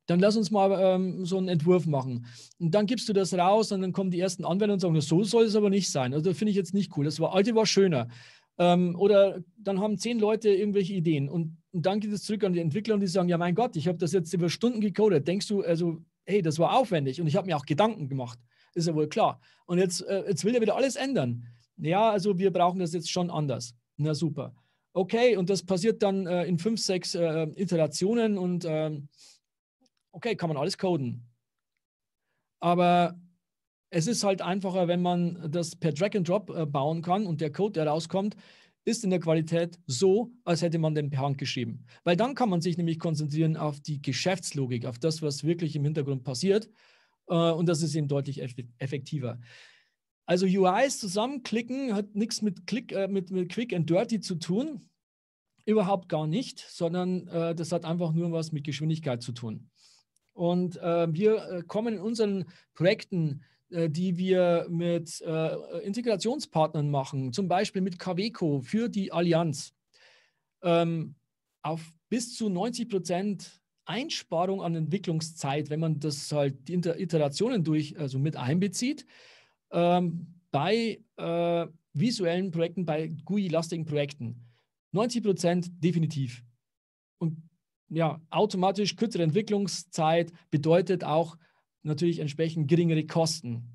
dann lass uns mal ähm, so einen Entwurf machen. Und dann gibst du das raus und dann kommen die ersten Anwender und sagen, so soll es aber nicht sein. Also finde ich jetzt nicht cool. Das war, alte war schöner. Ähm, oder dann haben zehn Leute irgendwelche Ideen und, und dann geht es zurück an die Entwickler und die sagen, ja mein Gott, ich habe das jetzt über Stunden gecodet. Denkst du, also, hey, das war aufwendig und ich habe mir auch Gedanken gemacht. Ist ja wohl klar. Und jetzt, äh, jetzt will er wieder alles ändern. Ja, also wir brauchen das jetzt schon anders. Na super. Okay, und das passiert dann äh, in fünf, sechs äh, Iterationen und ähm, okay, kann man alles coden. Aber es ist halt einfacher, wenn man das per Drag and Drop äh, bauen kann und der Code, der rauskommt, ist in der Qualität so, als hätte man den per Hand geschrieben. Weil dann kann man sich nämlich konzentrieren auf die Geschäftslogik, auf das, was wirklich im Hintergrund passiert. Äh, und das ist eben deutlich effektiver. Also UIs zusammenklicken hat nichts mit, Click, äh, mit, mit Quick and Dirty zu tun, überhaupt gar nicht, sondern äh, das hat einfach nur was mit Geschwindigkeit zu tun. Und ähm, äh, wir kommen in unseren Projekten äh, die wir mit äh, Integrationspartnern machen, zum Beispiel mit Caveco für die Allianz, ähm, auf bis zu 90 Prozent Einsparung an Entwicklungszeit, wenn man das halt die Inter Iterationen durch, also mit einbezieht, ähm, bei äh, visuellen Projekten, bei GUI-lastigen Projekten. 90 Prozent definitiv. Und ja, automatisch kürzere Entwicklungszeit bedeutet auch natürlich entsprechend geringere Kosten.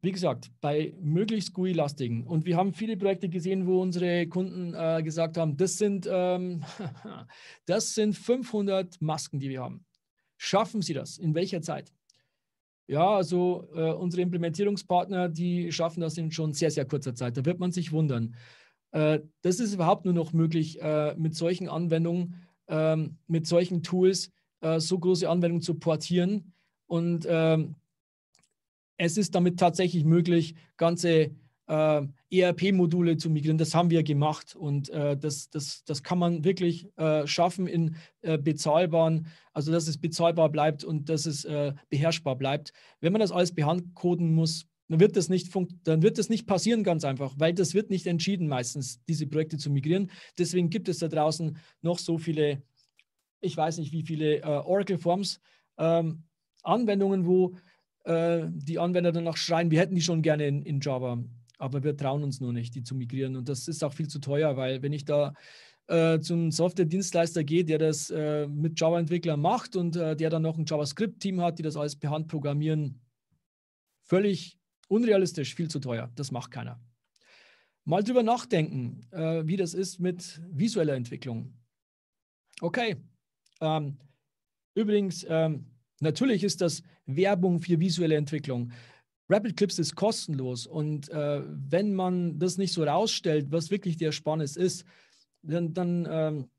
Wie gesagt, bei möglichst GUI-lastigen. Und wir haben viele Projekte gesehen, wo unsere Kunden äh, gesagt haben, das sind, ähm, das sind 500 Masken, die wir haben. Schaffen Sie das? In welcher Zeit? Ja, also äh, unsere Implementierungspartner, die schaffen das in schon sehr, sehr kurzer Zeit. Da wird man sich wundern. Äh, das ist überhaupt nur noch möglich, äh, mit solchen Anwendungen, ähm, mit solchen Tools äh, so große Anwendungen zu portieren. Und ähm, es ist damit tatsächlich möglich, ganze ERP-Module zu migrieren. Das haben wir gemacht und das, das, das kann man wirklich schaffen in bezahlbaren, also dass es bezahlbar bleibt und dass es beherrschbar bleibt. Wenn man das alles behandcoden muss, dann wird das nicht dann wird das nicht passieren, ganz einfach, weil das wird nicht entschieden meistens, diese Projekte zu migrieren. Deswegen gibt es da draußen noch so viele, ich weiß nicht wie viele äh, Oracle Forms ähm, Anwendungen, wo äh, die Anwender danach schreien, wir hätten die schon gerne in, in, Java, aber wir trauen uns nur nicht, die zu migrieren. Und das ist auch viel zu teuer, weil wenn ich da äh, zum Software-Dienstleister gehe, der das äh, mit Java-Entwicklern macht und äh, der dann noch ein JavaScript-Team hat, die das alles per Hand programmieren, völlig Unrealistisch, viel zu teuer. Das macht keiner. Mal drüber nachdenken, äh, wie das ist mit visueller Entwicklung. Okay. Ähm, übrigens, ähm, natürlich ist das Werbung für visuelle Entwicklung. Rapid Clips ist kostenlos und äh, wenn man das nicht so rausstellt, was wirklich die Ersparnis ist, dann, dann, ähm,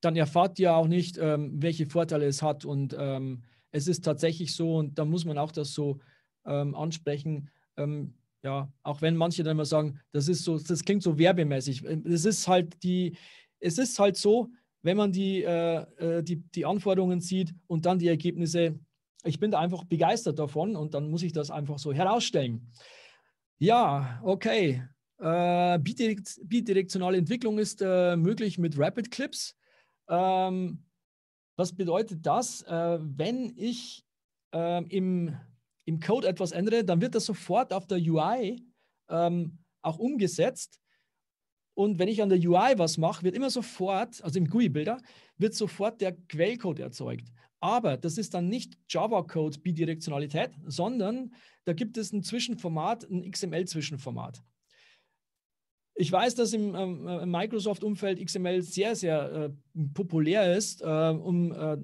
dann erfahrt ihr auch nicht, ähm, welche Vorteile es hat. Und ähm, es ist tatsächlich so, und da muss man auch das so ähm, ansprechen. Ähm, ja, auch wenn manche dann immer sagen, das ist so, das klingt so werbemäßig. Ähm, es ist halt die, es ist halt so, wenn man die, äh, äh, die, die Anforderungen sieht und dann die Ergebnisse, ich bin da einfach begeistert davon und dann muss ich das einfach so herausstellen. Ja, okay. Äh, bidirektionale Entwicklung ist äh, möglich mit Rapid Clips. Ähm, was bedeutet das, äh, wenn ich ähm, im im Code etwas ändere, dann wird das sofort auf der UI ähm, auch umgesetzt. Und wenn ich an der UI was mache, wird immer sofort, also im GUI-Bilder, wird sofort der Quellcode erzeugt. Aber das ist dann nicht Java-Code Bidirektionalität, sondern da gibt es ein Zwischenformat, ein XML-Zwischenformat. Ich weiß, dass im ähm, äh, Microsoft-Umfeld XML sehr, sehr äh, populär ist, äh, um äh,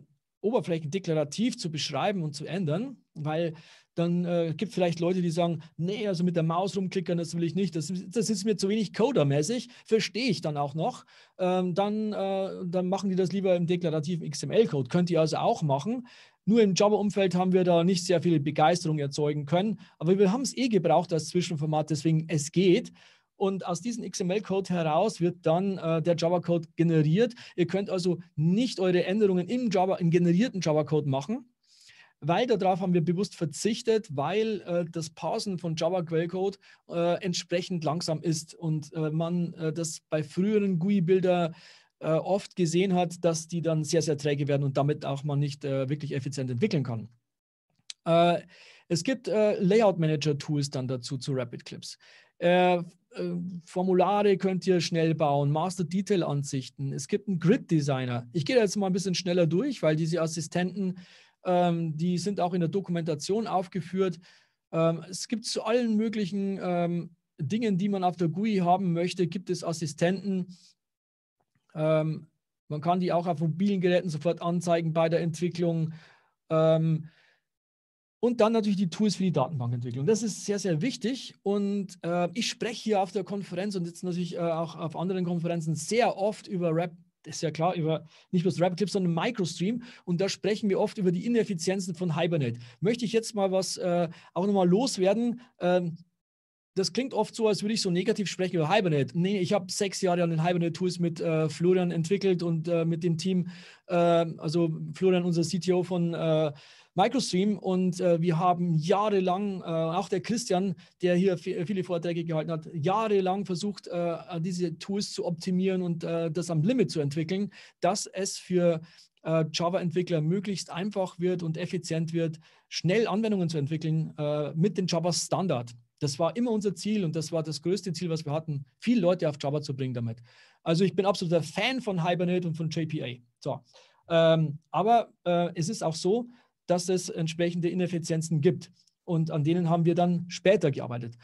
Oberflächen deklarativ zu beschreiben und zu ändern, weil dann äh, gibt es vielleicht Leute, die sagen, nee, also mit der Maus rumklickern, das will ich nicht, das, das ist mir zu wenig codermäßig, verstehe ich dann auch noch. Ähm, dann, äh, dann machen die das lieber im deklarativen XML-Code, könnt ihr also auch machen. Nur im Java-Umfeld haben wir da nicht sehr viel Begeisterung erzeugen können, aber wir haben es eh gebraucht als Zwischenformat, deswegen es geht. Und aus diesem XML-Code heraus wird dann äh, der Java-Code generiert. Ihr könnt also nicht eure Änderungen im, Java, im generierten Java-Code machen, weil darauf haben wir bewusst verzichtet, weil äh, das Parsen von Java Quellcode äh, entsprechend langsam ist und äh, man äh, das bei früheren GUI-Bilder äh, oft gesehen hat, dass die dann sehr, sehr träge werden und damit auch man nicht äh, wirklich effizient entwickeln kann. es gibt Layout-Manager-Tools dann dazu zu Rapid Clips. Formulare könnt ihr schnell bauen, Master Detail Ansichten. Es gibt einen Grid Designer. Ich gehe jetzt mal ein bisschen schneller durch, weil diese Assistenten ähm, die sind auch in der Dokumentation aufgeführt. Ähm, es gibt zu allen möglichen ähm, Dingen, die man auf der GUI haben möchte, gibt es Assistenten. Ähm, man kann die auch auf mobilen Geräten sofort anzeigen bei der Entwicklung. Ähm, und dann natürlich die Tools für die Datenbankentwicklung. Das ist sehr, sehr wichtig. Und äh, ich spreche hier auf der Konferenz und jetzt natürlich äh, auch auf anderen Konferenzen sehr oft über Rap das ist ja klar, über nicht bloß Rapid Clips, sondern Microstream. Und da sprechen wir oft über die Ineffizienzen von Hibernate. Möchte ich jetzt mal was äh, auch nochmal loswerden? Ähm, das klingt oft so, als würde ich so negativ sprechen über Hibernate. Nee, ich habe sechs Jahre an den Hibernate-Tools mit äh, Florian entwickelt und äh, mit dem Team, äh, also Florian, unser CTO von äh, Microstream. Und äh, wir haben jahrelang, äh, auch der Christian, der hier viele Vorträge gehalten hat, jahrelang versucht, diese Tools zu optimieren und das am Limit zu entwickeln, dass es für Java-Entwickler möglichst einfach wird und effizient wird, schnell Anwendungen zu entwickeln mit dem Java-Standard. Das war immer unser Ziel und das war das größte Ziel, was wir hatten, viele Leute auf Java zu bringen damit. Also ich bin absoluter Fan von Hibernate und von JPA. So. Ähm, aber äh, es ist auch so, dass es entsprechende Ineffizienzen gibt und an denen haben wir dann später gearbeitet.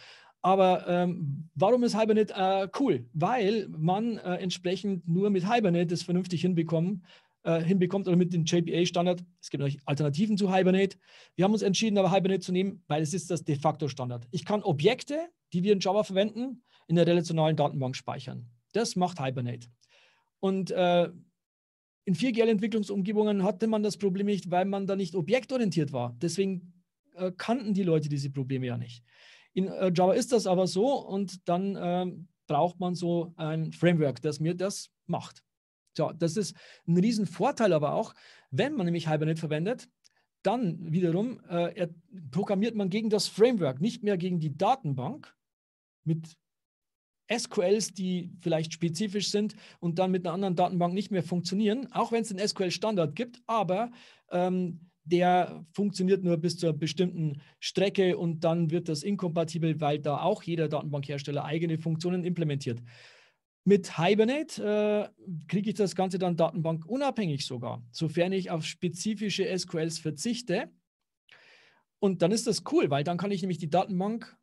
Aber ähm, warum ist Hibernate äh, cool? Weil man äh, entsprechend nur mit Hibernate es vernünftig hinbekommen äh, hinbekommt oder mit dem JPA-Standard. Es gibt natürlich Alternativen zu Hibernate. Wir haben uns entschieden, aber Hibernate zu nehmen, weil es ist das de facto Standard. Ich kann Objekte, die wir in Java verwenden, in der relationalen Datenbank speichern. Das macht Hibernate. Und äh, in 4GL-Entwicklungsumgebungen hatte man das Problem nicht, weil man da nicht objektorientiert war. Deswegen äh, kannten die Leute diese Probleme ja nicht. In äh, Java ist das aber so und dann äh, braucht man so ein Framework, das mir das macht. So, das ist ein Riesenvorteil aber auch, wenn man nämlich Hibernate verwendet, dann wiederum äh, programmiert man gegen das Framework, nicht mehr gegen die Datenbank mit SQLs, die vielleicht spezifisch sind und dann mit einer anderen Datenbank nicht mehr funktionieren, auch wenn es einen SQL-Standard gibt, aber ähm, der funktioniert nur bis zur bestimmten Strecke und dann wird das inkompatibel, weil da auch jeder Datenbankhersteller eigene Funktionen implementiert. Mit Hibernate äh, kriege ich das Ganze dann datenbankunabhängig sogar, sofern ich auf spezifische SQLs verzichte. Und dann ist das cool, weil dann kann ich nämlich die Datenbank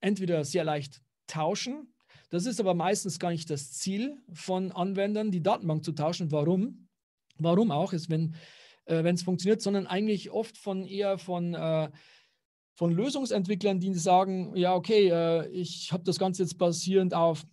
entweder sehr leicht tauschen. Das ist aber meistens gar nicht das Ziel von Anwendern, die Datenbank zu tauschen. Warum? Warum auch ist, wenn äh, es funktioniert, sondern eigentlich oft von eher von äh, von Lösungsentwicklern, die sagen, ja, okay, äh, ich habe das Ganze jetzt basierend auf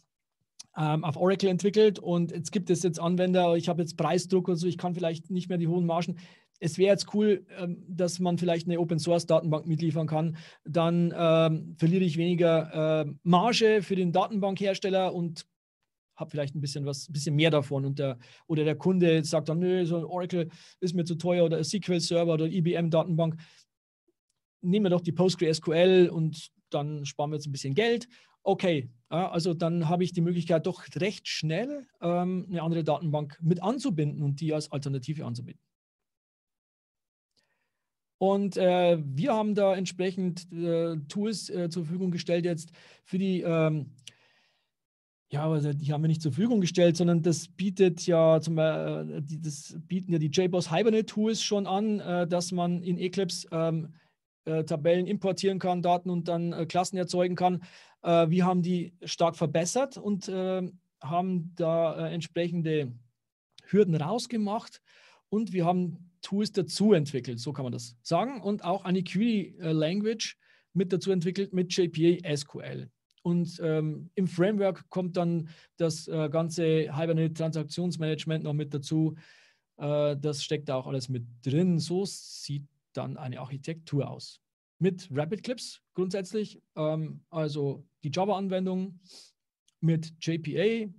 ähm, auf Oracle entwickelt und jetzt gibt es jetzt Anwender, ich habe jetzt Preisdruck und so, ich kann vielleicht nicht mehr die hohen Margen. Es wäre jetzt cool, ähm, dass man vielleicht eine Open Source Datenbank mitliefern kann. Dann ähm, verliere ich weniger äh, Marge für den Datenbankhersteller und habe vielleicht ein bisschen was, ein bisschen mehr davon. Und der, oder der Kunde sagt dann, nö, so ein Oracle ist mir zu teuer oder SQL Server oder IBM Datenbank. Nehmen wir doch die PostgreSQL und dann sparen wir jetzt ein bisschen Geld. Okay, also dann habe ich die Möglichkeit, doch recht schnell ähm, eine andere Datenbank mit anzubinden und die als Alternative anzubinden. Und äh, wir haben da entsprechend äh, Tools äh, zur Verfügung gestellt jetzt für die, ähm, ja, also die haben wir nicht zur Verfügung gestellt, sondern das bietet ja zum Beispiel, äh, das bieten ja die JBoss Hibernate Tools schon an, äh, dass man in Eclipse ähm, äh, Tabellen importieren kann, Daten und dann äh, Klassen erzeugen kann. Äh, wir haben die stark verbessert und äh, haben da äh, entsprechende Hürden rausgemacht und wir haben Tools dazu entwickelt, so kann man das sagen, und auch eine Query Language mit dazu entwickelt mit JPA SQL. Und ähm, im Framework kommt dann das ganze Hibernate Transaktionsmanagement noch mit dazu. das steckt da auch alles mit drin. So sieht dann eine Architektur aus. Mit Rapid Clips grundsätzlich, ähm, also die Java-Anwendung mit JPA,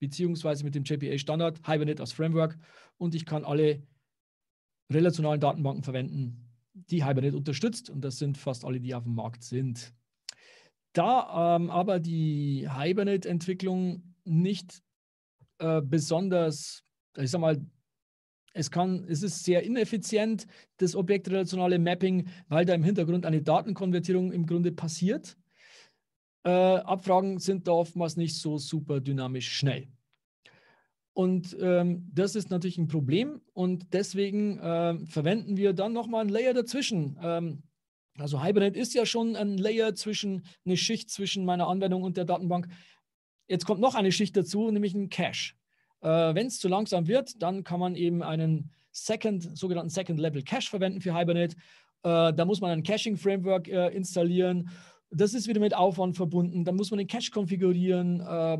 beziehungsweise mit dem JPA-Standard, Hibernate als Framework und ich kann alle relationalen Datenbanken verwenden, die Hibernate unterstützt und das sind fast alle, die auf dem Markt sind. Da ähm, aber die Hibernate-Entwicklung nicht äh, besonders, ich sag mal, es, kann, es ist sehr ineffizient, das objektrelationale Mapping, weil da im Hintergrund eine Datenkonvertierung im Grunde passiert. Äh, Abfragen sind da oftmals nicht so super dynamisch schnell. Und ähm, das ist natürlich ein Problem und deswegen äh, verwenden wir dann nochmal einen Layer dazwischen. Ähm, also Hibernate ist ja schon ein Layer zwischen, eine Schicht zwischen meiner Anwendung und der Datenbank. Jetzt kommt noch eine Schicht dazu, nämlich ein Cache. Äh, Wenn es zu langsam wird, dann kann man eben einen Second, sogenannten Second Level Cache verwenden für Hibernate. Äh, da muss man ein Caching Framework äh, installieren. Das ist wieder mit Aufwand verbunden. Dann muss man den Cache konfigurieren. Äh,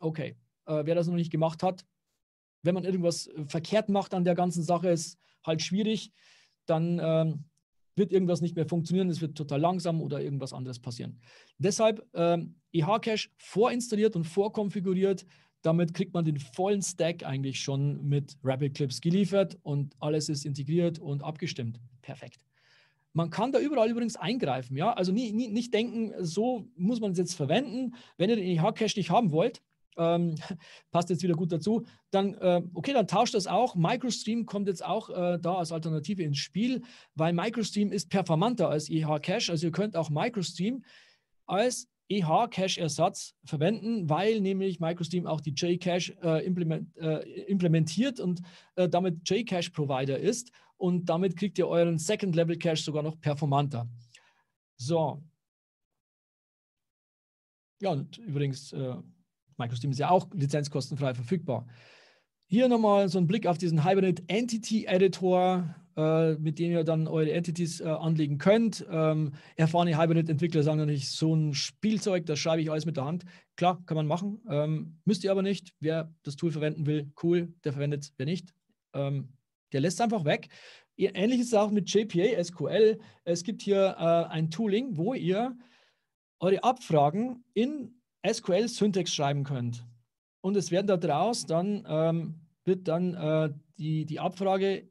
okay, wer das noch nicht gemacht hat, wenn man irgendwas verkehrt macht an der ganzen Sache, ist halt schwierig. Dann ähm, wird irgendwas nicht mehr funktionieren, es wird total langsam oder irgendwas anderes passieren. Deshalb ähm, cache vorinstalliert und vorkonfiguriert damit kriegt man den vollen Stack eigentlich schon mit Rapid Clips geliefert und alles ist integriert und abgestimmt. Perfekt. Man kann da überall übrigens eingreifen, ja. Also nie, nie, nicht denken, so muss man es jetzt verwenden. Wenn ihr den EH-Cache nicht haben wollt, ähm, passt jetzt wieder gut dazu, dann, äh, okay, dann tauscht das auch. MicroStream kommt jetzt auch äh, da als Alternative ins Spiel, weil MicroStream ist performanter als EH-Cache. Also ihr könnt auch MicroStream als EH-Cache-Ersatz verwenden, weil nämlich MicroStream auch die JCache äh, implement, äh, implementiert und äh, damit jcache provider ist. Und damit kriegt ihr euren Second-Level-Cache sogar noch performanter. So. Ja, und übrigens, äh, MicroStream ist ja auch lizenzkostenfrei verfügbar. Hier nochmal so ein Blick auf diesen Hibernate Entity Editor äh, mit denen ihr dann eure Entities äh, anlegen könnt. Ähm, erfahrene Hibernate-Entwickler sagen natürlich, so ein Spielzeug, das schreibe ich alles mit der Hand. Klar, kann man machen. Ähm, müsst ihr aber nicht. Wer das Tool verwenden will, cool, der verwendet es. Wer nicht, ähm, der lässt es einfach weg. E, ähnlich ist es auch mit JPA, SQL. Es gibt hier äh, ein Tooling, wo ihr eure Abfragen in SQL-Syntax schreiben könnt. Und es werden daraus dann, ähm, wird dann äh, die, die Abfrage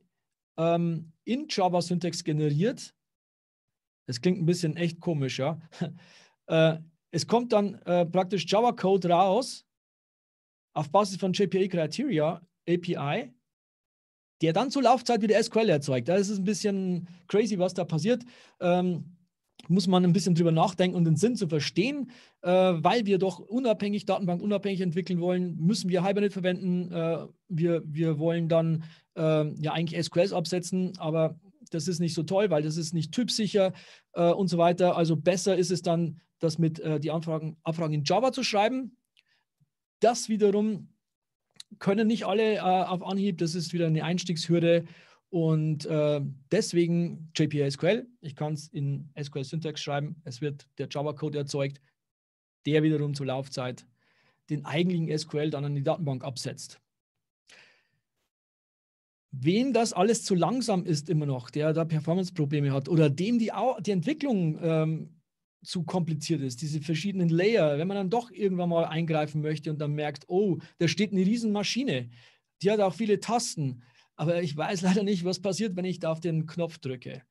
ähm, in Java Syntax generiert. Das klingt ein bisschen echt komisch, ja. äh, es kommt dann äh, praktisch Java Code raus auf Basis von JPA e Criteria API, der dann zur Laufzeit wieder SQL erzeugt. Das ist ein bisschen crazy, was da passiert. Ähm, muss man ein bisschen drüber nachdenken und den Sinn zu verstehen, äh, weil wir doch unabhängig, datenbankunabhängig entwickeln wollen, müssen wir Hibernate verwenden. Äh, wir, wir wollen dann äh, ja eigentlich SQS absetzen, aber das ist nicht so toll, weil das ist nicht typsicher äh, und so weiter. Also besser ist es dann, das mit äh, die Anfragen, Abfragen in Java zu schreiben. Das wiederum können nicht alle äh, auf Anhieb, das ist wieder eine Einstiegshürde und äh, deswegen JPA SQL, ich kann es in SQL-Syntax schreiben, es wird der Java-Code erzeugt, der wiederum zur Laufzeit den eigentlichen SQL dann an die Datenbank absetzt. Wem das alles zu langsam ist immer noch, der da Performance-Probleme hat oder dem die, die Entwicklung ähm, zu kompliziert ist, diese verschiedenen Layer, wenn man dann doch irgendwann mal eingreifen möchte und dann merkt, oh, da steht eine Riesenmaschine, die hat auch viele Tasten, aber ich weiß leider nicht, was passiert, wenn ich da auf den Knopf drücke.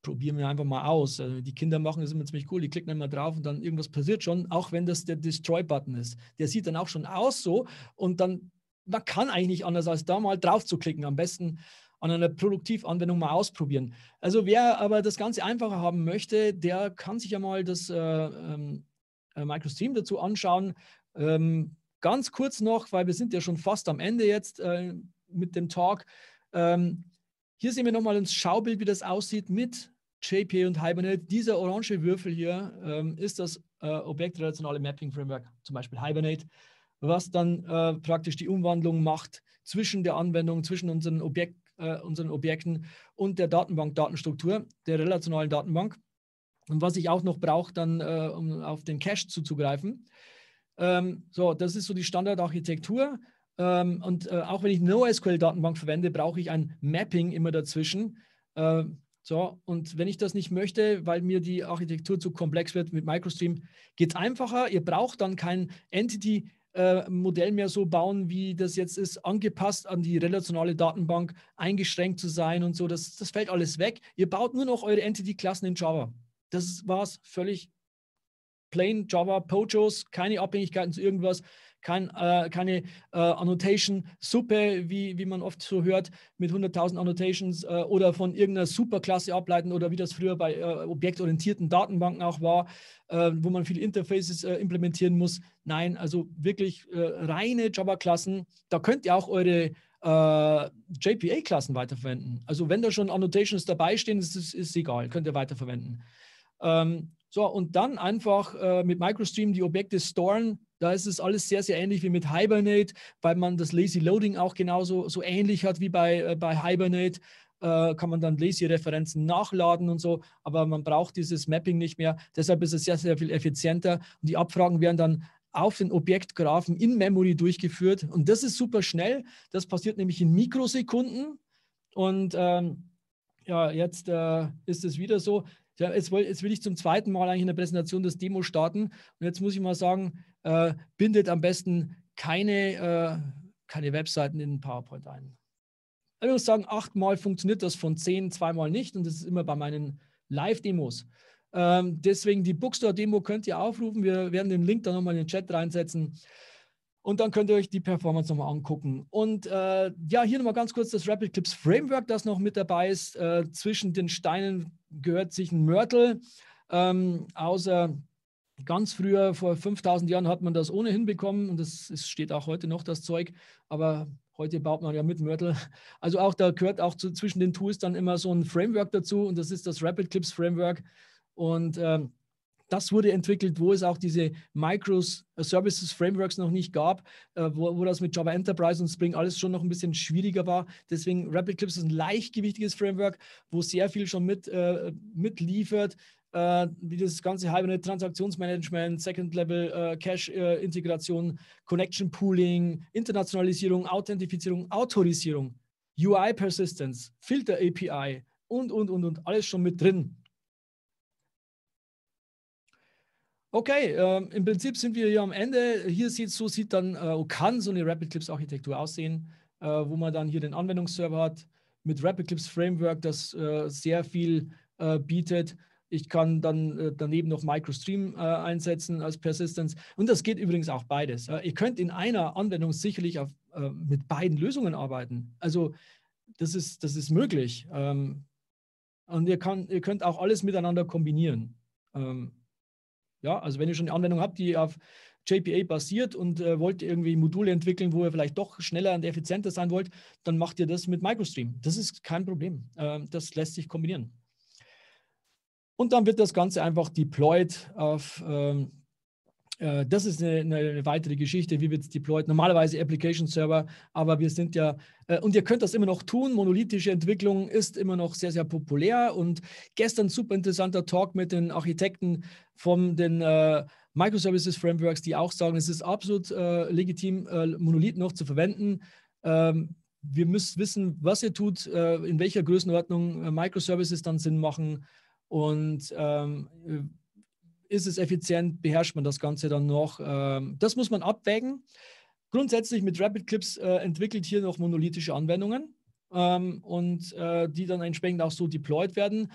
Probieren wir einfach mal aus. Also die Kinder machen das immer ziemlich cool. Die klicken immer drauf und dann irgendwas passiert schon, auch wenn das der Destroy-Button ist. Der sieht dann auch schon aus so und dann, man kann eigentlich nicht anders, als da mal drauf zu klicken. Am besten an einer Produktivanwendung mal ausprobieren. Also wer aber das Ganze einfacher haben möchte, der kann sich ja mal das äh, ähm, äh, Microstream dazu anschauen. Ähm, ganz kurz noch, weil wir sind ja schon fast am Ende jetzt. Äh, mit dem Talk. Ähm, hier sehen wir nochmal ein Schaubild, wie das aussieht mit JP und Hibernate. Dieser orange Würfel hier ähm, ist das äh, objektrelationale Mapping Framework, zum Beispiel Hibernate, was dann äh, praktisch die Umwandlung macht zwischen der Anwendung, zwischen unseren, Objek äh, unseren Objekten und der Datenbank-Datenstruktur, der relationalen Datenbank. Und was ich auch noch brauche, dann äh, um auf den Cache zuzugreifen. Ähm, so, das ist so die Standardarchitektur. Ähm, und äh, auch wenn ich NoSQL-Datenbank verwende, brauche ich ein Mapping immer dazwischen. Äh, so, und wenn ich das nicht möchte, weil mir die Architektur zu komplex wird mit MicroStream, geht es einfacher. Ihr braucht dann kein Entity. Äh, Modell mehr so bauen, wie das jetzt ist, angepasst an die relationale Datenbank, eingeschränkt zu sein und so. Das, das fällt alles weg. Ihr baut nur noch eure Entity-Klassen in Java. Das war's, völlig plain Java Pojos, keine Abhängigkeiten zu irgendwas, kein, äh, keine äh, Annotation-Suppe, wie, wie man oft so hört, mit 100.000 Annotations äh, oder von irgendeiner Superklasse ableiten oder wie das früher bei äh, objektorientierten Datenbanken auch war, äh, wo man viele Interfaces äh, implementieren muss. Nein, also wirklich reine Java-Klassen. Da könnt ihr auch eure JPA-Klassen weiterverwenden. Also wenn da schon Annotations dabei stehen, ist es egal, könnt ihr weiterverwenden. Ähm, so, und dann einfach äh, mit MicroStream die Objekte storen. Da ist es alles sehr, sehr ähnlich wie mit Hibernate, weil man das Lazy Loading auch genauso so ähnlich hat wie bei, äh, bei Hibernate. Äh, kann man dann Lazy-Referenzen nachladen und so, aber man braucht dieses Mapping nicht mehr. Deshalb ist es sehr, sehr viel effizienter. Und die Abfragen werden dann auf den Objektgrafen in Memory durchgeführt. Und das ist super schnell. Das passiert nämlich in Mikrosekunden. Und ähm, ja, jetzt äh, ist es wieder so jetzt, will, jetzt will ich zum zweiten Mal eigentlich in der Präsentation das Demo starten. Und jetzt muss ich mal sagen, äh, bindet am besten keine, äh, keine Webseiten in PowerPoint ein. Also ich muss sagen, achtmal funktioniert das von zehn, zweimal nicht. Und das ist immer bei meinen Live-Demos. Ähm, deswegen die Bookstore-Demo könnt ihr aufrufen. Wir werden den Link dann nochmal in den Chat reinsetzen. Und dann könnt ihr euch die Performance nochmal angucken. Und äh, ja, hier nochmal ganz kurz das Rapid Clips Framework, das noch mit dabei ist. Äh, zwischen den Steinen gehört sich ein Mörtel. Ähm, außer ganz früher, vor 5000 Jahren, hat man das ohnehin bekommen und das ist, steht auch heute noch, das Zeug. Aber heute baut man ja mit Mörtel. Also auch da gehört auch zu, zwischen den Tools dann immer so ein Framework dazu und das ist das Rapid Clips Framework. Und ähm, das wurde entwickelt, wo es auch diese Microservices äh, Frameworks noch nicht gab, äh, wo, wo, das mit Java Enterprise und Spring alles schon noch ein bisschen schwieriger war. Deswegen Rapid Clips ist ein leichtgewichtiges Framework, wo sehr viel schon mit, äh, mitliefert äh, wie das ganze Hibernate Transaktionsmanagement, Second Level äh, Cache äh, Integration, Connection Pooling, Internationalisierung, Authentifizierung, Autorisierung, UI Persistence, Filter API und, und, und, und alles schon mit drin. Okay, ähm, im Prinzip sind wir hier am Ende. Hier sieht so sieht dann äh, kann so eine Rapid Clips Architektur aussehen, äh, wo man dann hier den Anwendungsserver hat mit Rapid Clips Framework, das äh, sehr viel äh, bietet. Ich kann dann äh, daneben noch MicroStream äh, einsetzen als Persistence und das geht übrigens auch beides. ihr könnt in einer Anwendung sicherlich auf, mit beiden Lösungen arbeiten. Also das ist das ist möglich ähm, und ihr, kann, ihr könnt auch alles miteinander kombinieren. Ähm, ja, also wenn ihr schon eine Anwendung habt, die auf JPA basiert und äh, wollt irgendwie Module entwickeln, wo ihr vielleicht doch schneller und effizienter sein wollt, dann macht ihr das mit MicroStream. Das ist kein Problem. Ähm, das lässt sich kombinieren. Und dann wird das Ganze einfach deployed auf ähm, äh, das ist eine, eine, weitere Geschichte, wie wird es deployed. Normalerweise Application Server, aber wir sind ja, äh, und ihr könnt das immer noch tun. Monolithische Entwicklung ist immer noch sehr, sehr populär. Und gestern super interessanter Talk mit den Architekten von den äh, Microservices Frameworks, die auch sagen, es ist absolut äh, legitim, äh, Monolith noch zu verwenden. Ähm, wir müssen wissen, was ihr tut, in welcher Größenordnung Microservices dann Sinn machen. Und ähm, ist es effizient, beherrscht man das Ganze dann noch. Ähm, das muss man abwägen. Grundsätzlich mit Rapid Clips äh, entwickelt hier noch monolithische Anwendungen ähm, und äh, die dann entsprechend auch so deployed werden.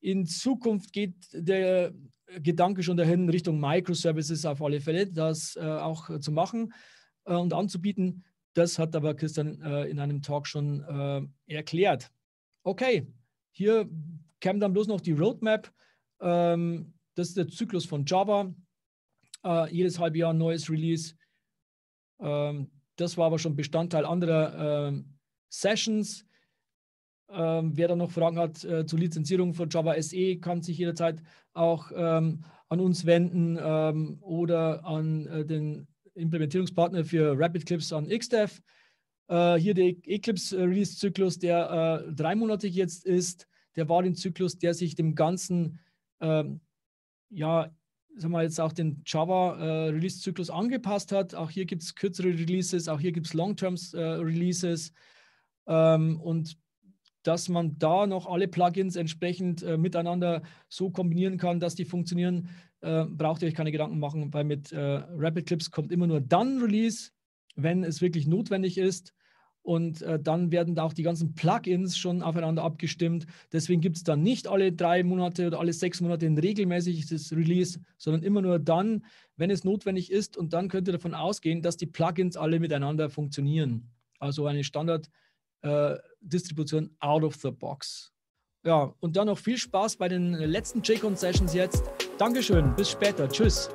In Zukunft geht der Gedanke schon dahin, Richtung Microservices auf alle Fälle, das äh, auch zu machen und anzubieten. Das hat aber Christian in einem Talk schon erklärt. Okay, hier käme dann bloß noch die Roadmap. Ähm, das ist der Zyklus von Java. Äh, jedes halbe Jahr ein neues Release. Ähm, das war aber schon Bestandteil anderer ähm, Sessions. Ähm, wer da noch Fragen hat äh, zur Lizenzierung von Java SE, kann sich jederzeit auch ähm, an uns wenden ähm, oder an äh, den Implementierungspartner für Rapid Clips an XDev. Äh, hier der Eclipse Release Zyklus, der äh, dreimonatig jetzt ist, der war den Zyklus, der sich dem ganzen ähm, ja, sagen wir jetzt auch den Java-Release-Zyklus angepasst hat. Auch hier gibt es kürzere Releases, auch hier gibt es Long-Term-Releases. Äh, ähm, und dass man da noch alle Plugins entsprechend äh, miteinander so kombinieren kann, dass die funktionieren, äh, braucht ihr euch keine Gedanken machen, weil mit äh, Rapid Clips kommt immer nur dann Release, wenn es wirklich notwendig ist und äh, dann werden da auch die ganzen Plugins schon aufeinander abgestimmt. Deswegen gibt es dann nicht alle drei Monate oder alle sechs Monate ein regelmäßiges Release, sondern immer nur dann, wenn es notwendig ist. Und dann könnt ihr davon ausgehen, dass die Plugins alle miteinander funktionieren. Also eine Standard-Distribution äh, out of the box. Ja, und dann noch viel Spaß bei den letzten J-Con-Sessions jetzt. Dankeschön, bis später. Tschüss.